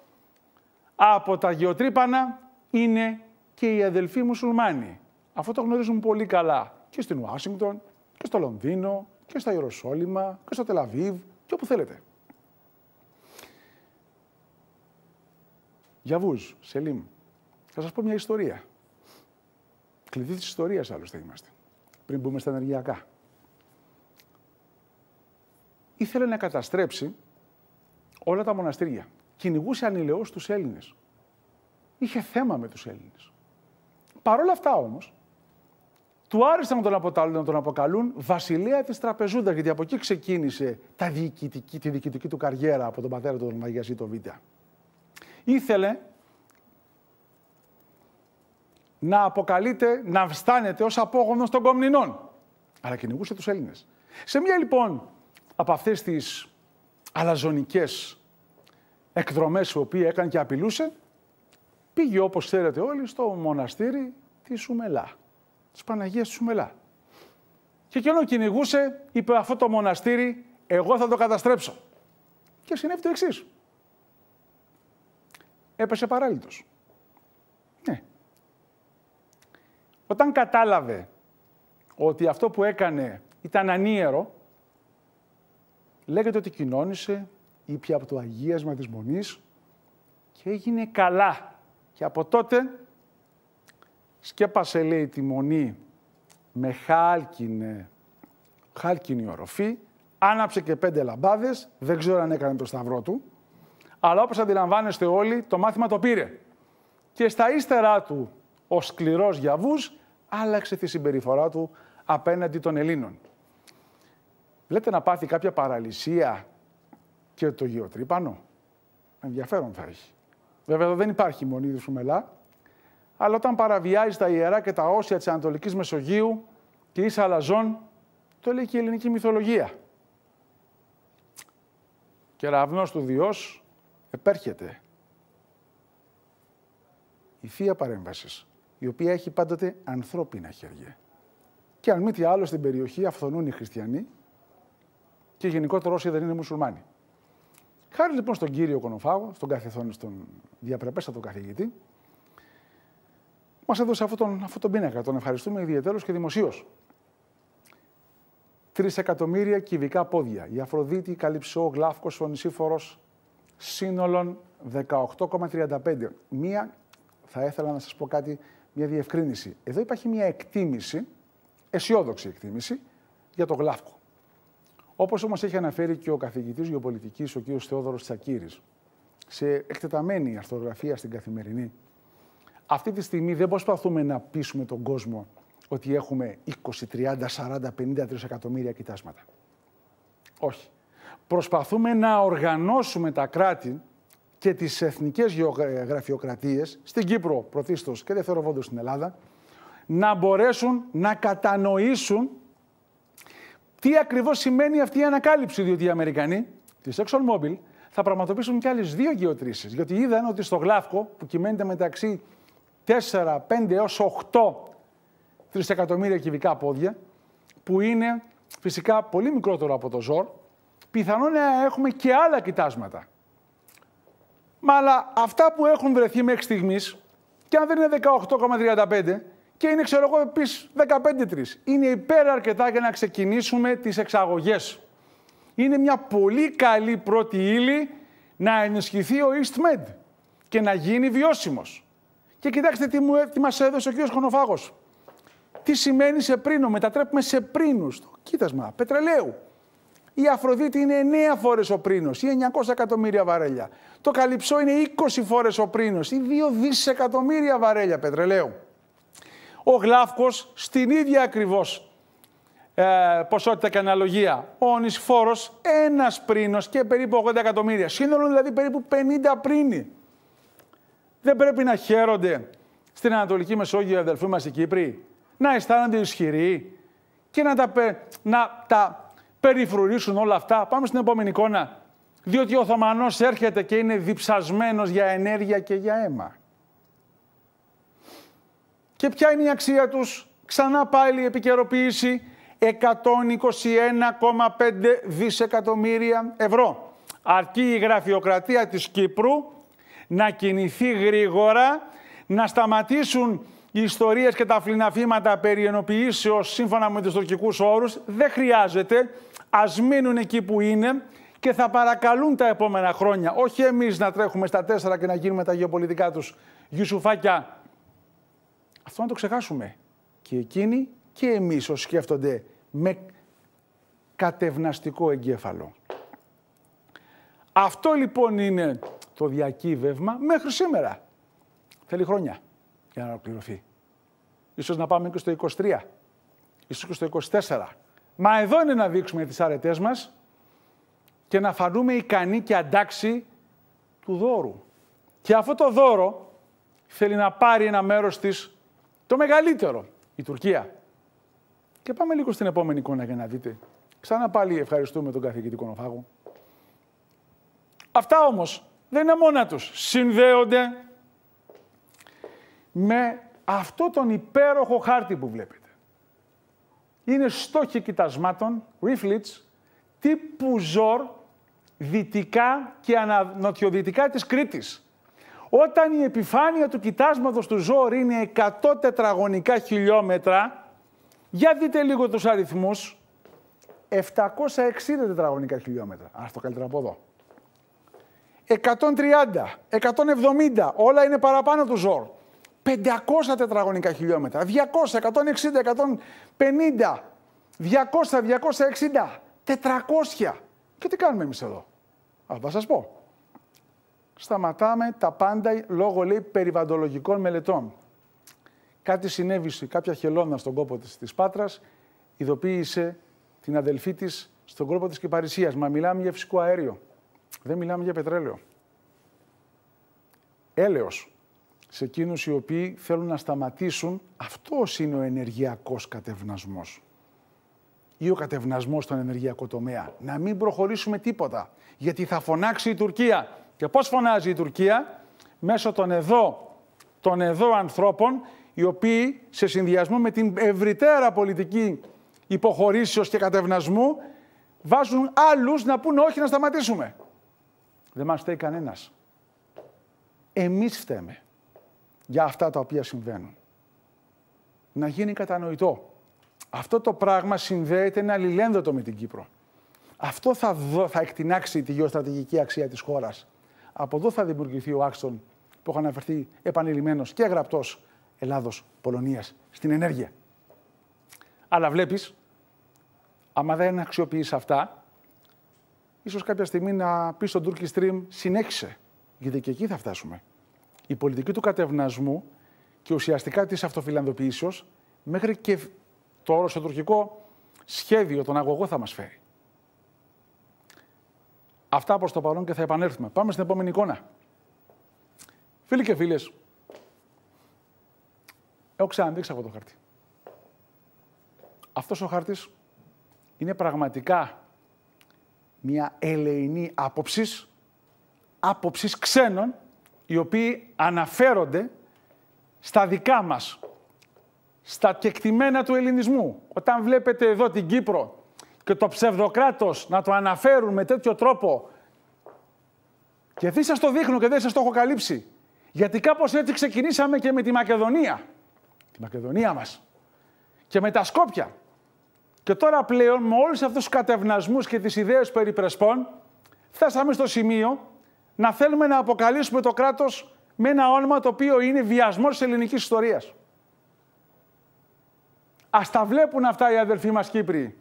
από τα γεωτρύπανα, είναι και οι αδελφοί μουσουλμάνοι. Αυτό το γνωρίζουν πολύ καλά και στην Ουάσιγκτον και στο Λονδίνο και στα Ιεροσόλυμα και στο Τελαβίβ και όπου θέλετε. Γιαβούζ, Σελίμ, θα σας πω μια ιστορία. Κλειδί της ιστορίας άλλωστε είμαστε, πριν μπούμε στα ενεργειακά. Ήθελε να καταστρέψει όλα τα μοναστήρια. Κυνηγούσε ανηλαιώς τους Έλληνες. Είχε θέμα με τους Έλληνες. Παρ' όλα αυτά όμως, του άρεσαν να τον, να τον αποκαλούν βασιλέα της τραπεζούντα, γιατί από εκεί ξεκίνησε τα διοικητική, τη διοικητική του καριέρα από τον πατέρα του, τον Μαγιασί, τον Βίτα. Ήθελε να αποκαλείται, να βστάνεται ως απόγονος των Κομνηνών. Αλλά κυνηγούσε τους Έλληνες. Σε μια λοιπόν από αυτές τις αλαζονικές εκδρομές, που οποίες έκανε και απειλούσε, πήγε όπως ξέρετε όλοι στο μοναστήρι της Σουμελά, της Παναγίας της Σουμελά. Και και ενώ κυνηγούσε, είπε αυτό το μοναστήρι, εγώ θα το καταστρέψω. Και συνέβη το εξής. Έπεσε παράλυτος. Ναι. Όταν κατάλαβε ότι αυτό που έκανε ήταν ανίερο, λέγεται ότι κοινώνησε, ήπια από το αγίασμα της Μονής και έγινε καλά. Και από τότε σκέπασε, λέει, τη μονή με χάλκινη οροφή, άναψε και πέντε λαμπάδες, δεν ξέρω αν έκανε το σταυρό του, αλλά όπως αντιλαμβάνεστε όλοι, το μάθημα το πήρε. Και στα ύστερά του, ο σκληρός γιαβούς, άλλαξε τη συμπεριφορά του απέναντι των Ελλήνων. Βλέπετε να πάθει κάποια παραλυσία και το γεωτρύπανο. Ενδιαφέρον θα έχει. Βέβαια δεν υπάρχει Μονίδη Σουμελά, αλλά όταν παραβιάζει τα ιερά και τα όσια της Ανατολικής Μεσογείου και είσαι αλαζόν, το λέει και η ελληνική μυθολογία. Και του Διός επέρχεται. Η θεία παρέμβασης, η οποία έχει πάντοτε ανθρώπινα χέρια. Και αν μη τι άλλο στην περιοχή αυθονούν οι χριστιανοί και γενικότερα όσοι δεν είναι μουσουλμάνοι. Χάρη λοιπόν στον κύριο Κονοφάγο, στον καθεθόν, στον διαπρεπέστατο καθηγητή, μας έδωσε αυτόν τον, αυτό τον πίνακα. Τον ευχαριστούμε ιδιαίτερω και δημοσίως. Τρεις εκατομμύρια κυβικά πόδια. Η Αφροδίτη, Καλυψό, Γλάφκο, Νησίφορος, σύνολον 18,35. Μία, θα ήθελα να σας πω κάτι, μια διευκρίνηση. Εδώ υπάρχει μια εκτίμηση, αισιόδοξη εκτίμηση, για το Γλάφκο. Όπως όμως έχει αναφέρει και ο καθηγητής γεωπολιτικής, ο κ. Θεόδωρος Τσακύρης, σε εκτεταμένη αρθρογραφία στην καθημερινή, αυτή τη στιγμή δεν προσπαθούμε να πείσουμε τον κόσμο ότι έχουμε 20, 30, 40, 50 εκατομμύρια κοιτάσματα. Όχι. Προσπαθούμε να οργανώσουμε τα κράτη και τις εθνικές γραφειοκρατίες, στην Κύπρο πρωτίστως και δευτεροβόντως στην Ελλάδα, να μπορέσουν να κατανοήσουν τι ακριβώς σημαίνει αυτή η ανακάλυψη, διότι οι Αμερικανοί της ExxonMobil θα πραγματοποιήσουν κι άλλες δύο γεωτρήσεις. Γιατί είδαν ότι στο Γλάφκο, που κυμαίνεται μεταξύ 4, 5 έω 8 τρισεκατομμύρια κυβικά πόδια, που είναι φυσικά πολύ μικρότερο από το ΖΟΡ, πιθανόν να έχουμε και άλλα κοιτάσματα. Μα αλλά αυτά που έχουν βρεθεί μέχρι στιγμής, και αν δεν είναι 18,35, και είναι, ξέρω εγώ, επίσης 15-3. Είναι υπέρ αρκετά για να ξεκινήσουμε τις εξαγωγές. Είναι μια πολύ καλή πρώτη ύλη να ενισχυθεί ο EastMed και να γίνει βιώσιμος. Και κοιτάξτε τι, μου, τι μας έδωσε ο κ. Χονοφάγος. Τι σημαίνει σε πρίνο, μετατρέπουμε σε πρίνους. Το κοίτασμα, πετρελαίου. Η Αφροδίτη είναι 9 φορές ο πρίνος, ή 900 εκατομμύρια βαρέλια. Το Καλυψό είναι 20 φορές ο πρίνος, ή 2 δισεκατομμύρια βαρέλια πετρελαίου ο Γλάφκος στην ίδια ακριβώς ε, ποσότητα και αναλογία. Ο Ονισφόρος ένας πρίνος και περίπου 80 εκατομμύρια. Σύνολο δηλαδή περίπου 50 πρίνοι. Δεν πρέπει να χαίρονται στην Ανατολική Μεσόγειο οι αδελφοί μας οι Κύπροι. Να αισθάνονται ισχυροί και να τα, να τα περιφρουρήσουν όλα αυτά. Πάμε στην επόμενη εικόνα. Διότι ο Οθωμανός έρχεται και είναι διψασμένος για ενέργεια και για αίμα. Και ποια είναι η αξία τους, ξανά πάλι επικαιροποίηση, 121,5 δισεκατομμύρια ευρώ. Αρκεί η γραφειοκρατία της Κύπρου να κινηθεί γρήγορα, να σταματήσουν οι ιστορίες και τα φλιναφήματα περί σύμφωνα με τους τουρκικούς όρους. Δεν χρειάζεται, ας μείνουν εκεί που είναι και θα παρακαλούν τα επόμενα χρόνια. Όχι εμείς να τρέχουμε στα τέσσερα και να γίνουμε τα γεωπολιτικά τους γιουσουφάκια αυτό να το ξεχάσουμε. Και εκείνοι και εμείς όσοι σκέφτονται με κατευναστικό εγκέφαλο. Αυτό λοιπόν είναι το διακύβευμα μέχρι σήμερα. Θέλει χρόνια για να ολοκληρωθεί. Ίσως να πάμε και στο 23, ίσως και στο 24. Μα εδώ είναι να δείξουμε τις αρετές μας και να φανούμε ικανοί και αντάξει του δώρου. Και αυτό το δώρο θέλει να πάρει ένα μέρος της το μεγαλύτερο, η Τουρκία. Και πάμε λίγο στην επόμενη εικόνα για να δείτε. Ξανά πάλι ευχαριστούμε τον καθηγητή Κονοφάγου. Αυτά όμως δεν είναι μόνα τους. Συνδέονται με αυτό τον υπέροχο χάρτη που βλέπετε. Είναι στόχοι κοιτασμάτων, ρίφλιτς, τύπου ζορ, δυτικά και ανανοτιοδυτικά της Κρήτης. Όταν η επιφάνεια του κοιτάσματος του Ζόρ είναι 100 τετραγωνικά χιλιόμετρα, για δείτε λίγο τους αριθμούς, 760 τετραγωνικά χιλιόμετρα. Ας το καλύτερα από εδώ. 130, 170, όλα είναι παραπάνω του Ζόρ. 500 τετραγωνικά χιλιόμετρα, 200, 160, 150, 200, 260, 400. Και τι κάνουμε εμείς εδώ. Α, θα σας πω σταματάμε τα πάντα λόγω λέει, περιβαντολογικών μελετών. Κάτι συνέβη κάποια χελώνα στον κόπο της, της Πάτρας, ειδοποίησε την αδελφή της στον κόπο της κυπαρισίας. Μα μιλάμε για φυσικό αέριο, δεν μιλάμε για πετρέλαιο. Έλεος σε εκείνους οι οποίοι θέλουν να σταματήσουν, αυτός είναι ο ενεργειακός κατευνασμός ή ο κατευνασμός στον ενεργειακό τομέα. Να μην προχωρήσουμε τίποτα, γιατί θα φωνάξει η Τουρκία και πώς φωνάζει η Τουρκία μέσω των εδώ, των εδώ ανθρώπων οι οποίοι σε συνδυασμό με την ευρυτέρα πολιτική υποχωρήσεως και κατευνασμού βάζουν άλλους να πούν όχι να σταματήσουμε. Δεν μας φταίει κανένας. Εμείς φταίμε για αυτά τα οποία συμβαίνουν. Να γίνει κατανοητό. Αυτό το πράγμα συνδέεται, ένα αλληλένδοτο με την Κύπρο. Αυτό θα, θα εκτινάξει τη γεωστρατηγική αξία της χώρας. Από εδώ θα δημιουργηθεί ο άξονα που έχω αναφερθεί επανειλημμένος και γραπτός Ελλάδο-Πολωνία στην ενέργεια. Αλλά βλέπεις, άμα δεν αξιοποιείς αυτά, ίσως κάποια στιγμή να πεις στον Turkish Stream συνέχισε, γιατί και εκεί θα φτάσουμε. Η πολιτική του κατευνασμού και ουσιαστικά της αυτοφιλανδοποιήσεω μέχρι και το όρο στο τουρκικό σχέδιο, τον αγωγό θα μας φέρει. Αυτά προς το παρόν και θα επανέλθουμε. Πάμε στην επόμενη εικόνα. Φίλοι και φίλες, έχω ξαναδείξει αυτό το χαρτί. Αυτός ο χάρτης είναι πραγματικά μια ελεηνή άποψης, άποψης ξένων, οι οποίοι αναφέρονται στα δικά μας, στα κεκτημένα του ελληνισμού. Όταν βλέπετε εδώ την Κύπρο, και το ψευδοκράτος να το αναφέρουν με τέτοιο τρόπο. Και δεν σας το δείχνω και δεν σας το έχω καλύψει. Γιατί κάπως έτσι ξεκινήσαμε και με τη Μακεδονία. Τη Μακεδονία μας. Και με τα Σκόπια. Και τώρα πλέον με όλους αυτούς τους κατευνασμούς και τις ιδέες περί Πρεσπών φτάσαμε στο σημείο να θέλουμε να αποκαλύψουμε το κράτος με ένα όνομα το οποίο είναι βιασμός της ελληνικής ιστορίας. Ας τα βλέπουν αυτά οι αδελφοί μας Κύπροι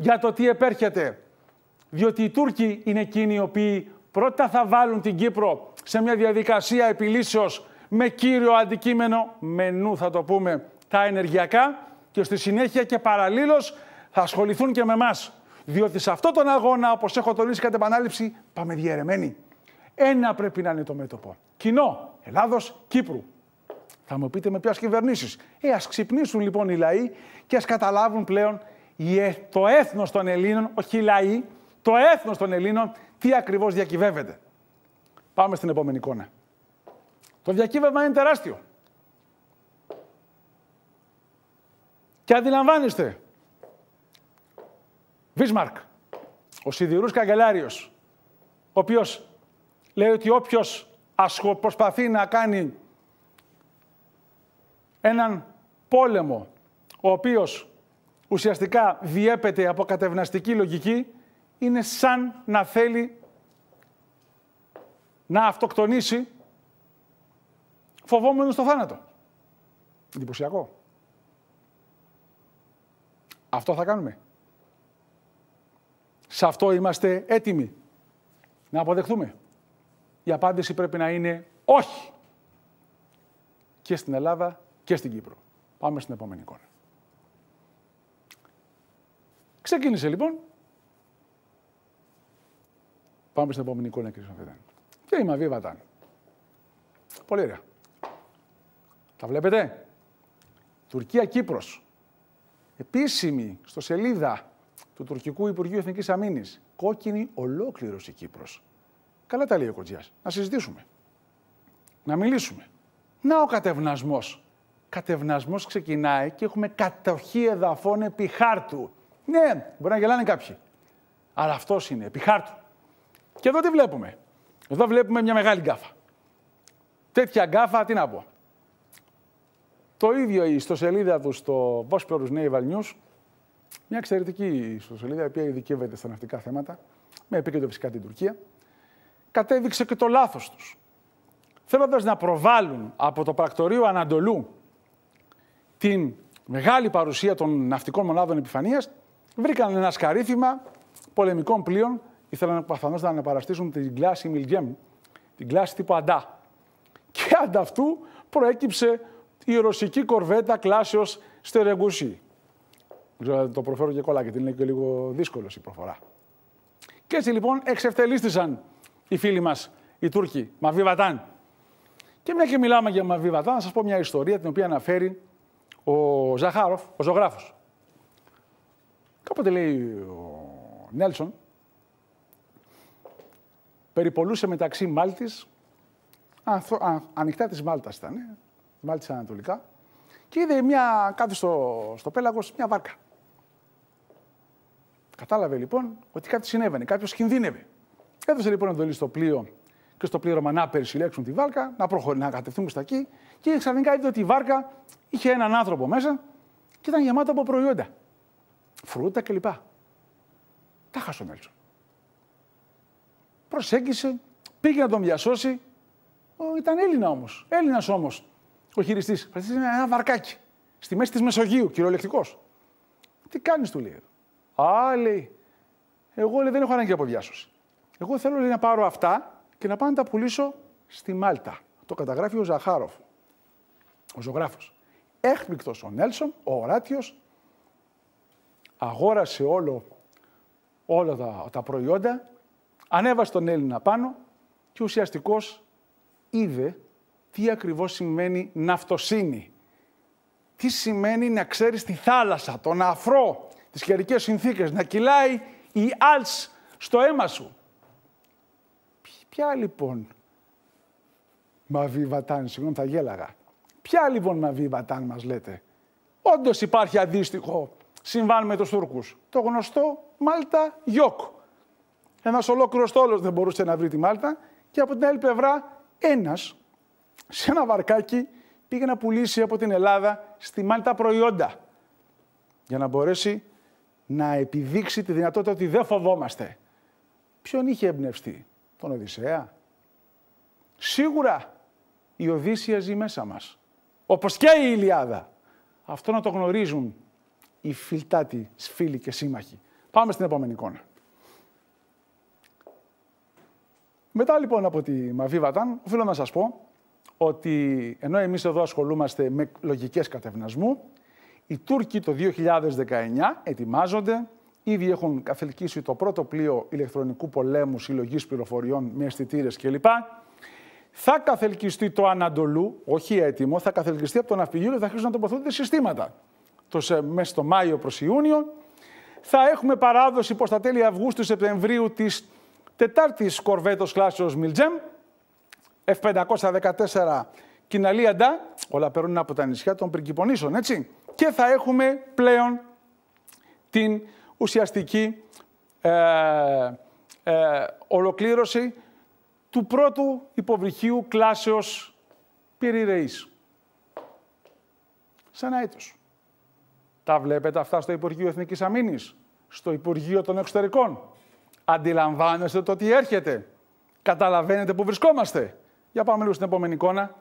για το τι επέρχεται. Διότι οι Τούρκοι είναι εκείνοι οι οποίοι πρώτα θα βάλουν την Κύπρο σε μια διαδικασία επιλύσεως με κύριο αντικείμενο, μενού θα το πούμε, τα ενεργειακά και στη συνέχεια και παραλίλως θα ασχοληθούν και με εμάς. Διότι σε αυτόν τον αγώνα, όπως έχω τονίσει κατά επανάληψη, πάμε διαιρεμένοι. Ένα πρέπει να είναι το μέτωπο. Κοινό, Ελλάδος, Κύπρου. Θα μου πείτε με ποιες κυβερνήσεις. Ε, ας ξυπνήσουν λοιπόν οι λαοί και ας καταλάβουν πλέον ε, το έθνος των Ελλήνων, όχι οι λαοί, το έθνος των Ελλήνων, τι ακριβώς διακυβεύεται. Πάμε στην επόμενη εικόνα. Το διακύβευμα είναι τεράστιο. Και αντιλαμβάνεστε, Βίσμαρκ, ο σιδηρούς καγκελάριος, ο οποίος λέει ότι όποιος ασχο, προσπαθεί να κάνει έναν πόλεμο, ο οποίος ουσιαστικά διέπεται από κατευναστική λογική, είναι σαν να θέλει να αυτοκτονήσει φοβόμενος το θάνατο. Εντυπωσιακό. Αυτό θα κάνουμε. Σε αυτό είμαστε έτοιμοι να αποδεχθούμε. Η απάντηση πρέπει να είναι όχι. Και στην Ελλάδα και στην Κύπρο. Πάμε στην επόμενη εικόνα. Ξεκίνησε λοιπόν. Πάμε στην επόμενη εικόνα, κύριε Τι Και η Βατάν. Πολύ ωραία. Τα βλέπετε. Τουρκία-Κύπρος. Επίσημη στο σελίδα του τουρκικού Υπουργείου Εθνικής Αμήνης. Κόκκινη ολόκληρος η Κύπρος. Καλά τα λέει ο Κοντζιάς. Να συζητήσουμε. Να μιλήσουμε. Να ο κατευνασμός. Κατευνασμός ξεκινάει και έχουμε κατοχή εδαφών επί χάρτου. Ναι, μπορεί να γελάνε κάποιοι. Αλλά αυτός είναι, επί χάρτου. Και εδώ τι βλέπουμε. Εδώ βλέπουμε μια μεγάλη γκάφα. Τέτοια γκάφα, τι να πω. Το ίδιο η ιστοσελίδα του στο Bosporus Naval News, μια εξαιρετική ιστοσελίδα η οποία ειδικεύεται στα ναυτικά θέματα, με επίκεντρο φυσικά την Τουρκία, κατέβηξε και το λάθος τους. Θέλοντας να προβάλλουν από το πρακτορείο Ανατολού την μεγάλη παρουσία των ναυτικών μονάδων επιφανείας, βρήκαν ένα σκαρίφημα πολεμικών πλοίων. Ήθελαν προφανώ να αναπαραστήσουν την κλάση Μιλγέμ, την κλάση τύπου Αντά. Και ανταυτού προέκυψε η ρωσική κορβέτα κλάσεω Στερεγκούσι. Ξέρω, το προφέρω και κολλά, γιατί είναι και λίγο δύσκολος η προφορά. Και έτσι λοιπόν εξευτελίστησαν οι φίλοι μας, οι Τούρκοι, Μαβίβατάν. Και μια και μιλάμε για Μαβίβατάν, να σας πω μια ιστορία την οποία αναφέρει ο Ζαχάροφ, ο ζωγράφος. Κάποτε λέει ο Νέλσον, περιπολούσε μεταξύ Μάλτης, ανοιχτά της Μάλτας ήταν, Μάλτης Ανατολικά, και είδε μια, κάτω στο, στο πέλαγος μια βάρκα. Κατάλαβε λοιπόν ότι κάτι συνέβαινε, κάποιος κινδύνευε. Έδωσε λοιπόν εντολή στο πλοίο και στο πλήρωμα να περισυλλέξουν τη βάρκα, να, προχωρήσουν να κατευθύνουν στα εκεί και ξαφνικά είδε ότι η βάρκα είχε έναν άνθρωπο μέσα και ήταν γεμάτα από προϊόντα φρούτα κλπ. Τα χάσε ο Προσέγγισε, πήγε να τον διασώσει. Ο, ήταν Έλληνα όμως. Έλληνας όμως ο χειριστής. Φανταστείτε είναι ένα βαρκάκι. Στη μέση της Μεσογείου, κυριολεκτικός. Τι κάνεις, του λέει εδώ. Α, Εγώ λέει, δεν έχω ανάγκη από διάσωση. Εγώ θέλω λέει, να πάρω αυτά και να πάω να τα πουλήσω στη Μάλτα. Το καταγράφει ο Ζαχάροφ, ο ζωγράφος. Έκπληκτος ο Νέλσον, ο Οράτιος, αγόρασε όλο, όλα τα, προϊόντα, ανέβασε τον Έλληνα πάνω και ουσιαστικώς είδε τι ακριβώς σημαίνει ναυτοσύνη. Τι σημαίνει να ξέρεις τη θάλασσα, τον αφρό, τις καιρικές συνθήκες, να κυλάει η άλς στο αίμα σου. Ποια λοιπόν μαβή βατάν, συγγνώμη θα γέλαγα. Ποια λοιπόν μαβή βατάν μας λέτε. Όντως υπάρχει αντίστοιχο συμβάν με τους Τούρκους. Το γνωστό Μάλτα Γιόκ. Ένας ολόκληρος τόλος δεν μπορούσε να βρει τη Μάλτα και από την άλλη πλευρά ένας σε ένα βαρκάκι πήγε να πουλήσει από την Ελλάδα στη Μάλτα προϊόντα για να μπορέσει να επιδείξει τη δυνατότητα ότι δεν φοβόμαστε. Ποιον είχε εμπνευστεί, τον Οδυσσέα. Σίγουρα η Οδύσσια ζει μέσα μας, όπως και η Ιλιάδα. Αυτό να το γνωρίζουν οι φιλτάτοι, φίλοι και σύμμαχοι. Πάμε στην επόμενη εικόνα. Μετά λοιπόν από τη Μαβίβαταν, Βατάν, οφείλω να σας πω ότι ενώ εμείς εδώ ασχολούμαστε με λογικές κατευνασμού, οι Τούρκοι το 2019 ετοιμάζονται, ήδη έχουν καθελκύσει το πρώτο πλοίο ηλεκτρονικού πολέμου, συλλογής πληροφοριών με αισθητήρες κλπ. Θα καθελκυστεί το Ανατολού, όχι έτοιμο, θα καθελκυστεί από το ναυπηγείο και θα τοποθετούνται συστήματα το, μέσα στο Μάιο προς Ιούνιο. Θα έχουμε παράδοση προς τα τέλη Αυγούστου-Σεπτεμβρίου της τετάρτης κορβέτος κλάσεως Μιλτζέμ, F514 Κιναλία όλα περνούν από τα νησιά των Πριγκυπονήσων, έτσι. Και θα έχουμε πλέον την ουσιαστική ε, ε, ολοκλήρωση του πρώτου υποβρυχίου κλάσεως Πυρηρεής. Σαν ένα έτος. Τα βλέπετε αυτά στο Υπουργείο Εθνικής Αμήνης, στο Υπουργείο των Εξωτερικών. Αντιλαμβάνεστε το ότι έρχεται. Καταλαβαίνετε που βρισκόμαστε. Για πάμε λίγο στην επόμενη εικόνα.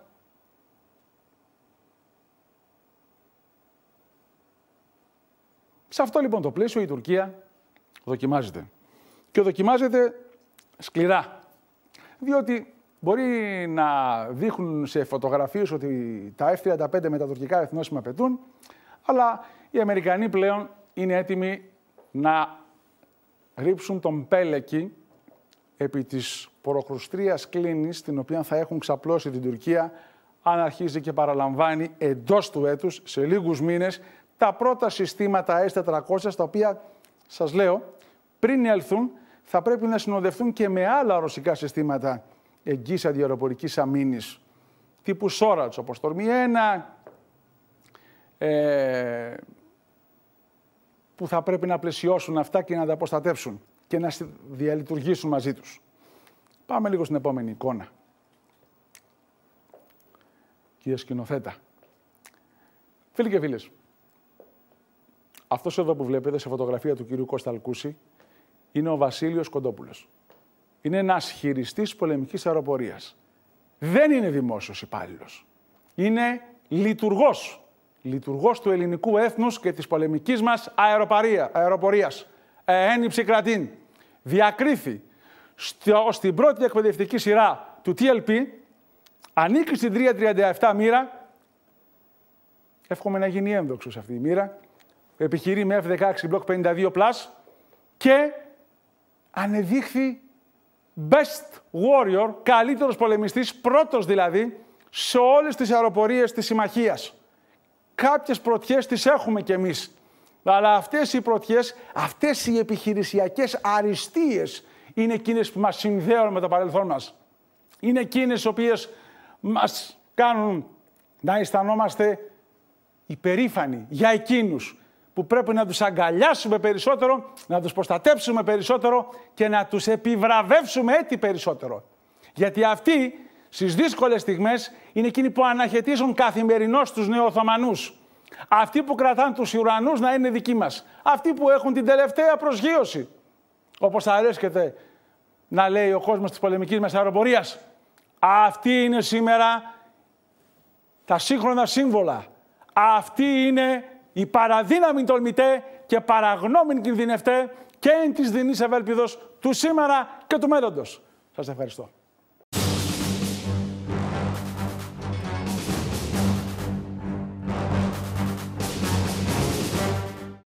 Σε αυτό λοιπόν το πλαίσιο η Τουρκία δοκιμάζεται. Και δοκιμάζεται σκληρά. Διότι μπορεί να δείχνουν σε φωτογραφίες ότι τα F-35 με τα τουρκικά εθνόσημα πετούν, αλλά οι Αμερικανοί πλέον είναι έτοιμοι να ρίψουν τον πέλεκι επί της προχρουστρίας κλίνης, την οποία θα έχουν ξαπλώσει την Τουρκία, αν αρχίζει και παραλαμβάνει εντός του έτους, σε λίγους μήνες, τα πρώτα συστήματα S400, τα οποία, σας λέω, πριν έλθουν, θα πρέπει να συνοδευτούν και με άλλα ρωσικά συστήματα εγγύης αντιεροπορικής αμήνης, τύπου Σόρατς, όπως το ε, που θα πρέπει να πλαισιώσουν αυτά και να τα αποστατεύσουν και να διαλειτουργήσουν μαζί τους. Πάμε λίγο στην επόμενη εικόνα. Κύριε σκηνοθέτα. Φίλοι και φίλες, αυτός εδώ που βλέπετε σε φωτογραφία του κυρίου Κώστα είναι ο Βασίλειος Κοντόπουλος. Είναι ένας χειριστής πολεμικής αεροπορίας. Δεν είναι δημόσιος υπάλληλος. Είναι λειτουργός λειτουργός του ελληνικού έθνους και της πολεμικής μας αεροπορίας. Ε, ένυψη κρατήν. Διακρίθη στο, στην πρώτη εκπαιδευτική σειρά του TLP, ανήκει στην 337 μοίρα. Εύχομαι να γίνει ένδοξος αυτή η μοίρα. Επιχειρεί με F16 Block 52 Plus και ανεδείχθη best warrior, καλύτερος πολεμιστής, πρώτος δηλαδή, σε όλες τις αεροπορίες της συμμαχίας κάποιες πρωτιές τις έχουμε κι εμείς. Αλλά αυτές οι πρωτιές, αυτές οι επιχειρησιακές αριστείες είναι εκείνες που μας συνδέουν με το παρελθόν μας. Είναι εκείνες οι οποίες μας κάνουν να αισθανόμαστε υπερήφανοι για εκείνους που πρέπει να τους αγκαλιάσουμε περισσότερο, να τους προστατέψουμε περισσότερο και να τους επιβραβεύσουμε έτσι περισσότερο. Γιατί αυτοί στις δύσκολες στιγμές είναι εκείνοι που αναχαιτίζουν καθημερινώς τους νεοοθωμανούς. Αυτοί που κρατάνε τους Ιουρανούς να είναι δικοί μας. Αυτοί που έχουν την τελευταία προσγείωση. Όπως αρέσκεται να λέει ο κόσμος της πολεμικής μας αεροπορίας. Αυτοί είναι σήμερα τα σύγχρονα σύμβολα. Αυτοί είναι οι παραδύναμοι τολμητέ και παραγνώμην κινδυνευτέ και εν της δινής ευέλπιδος του σήμερα και του μέλλοντος. Σας ευχαριστώ.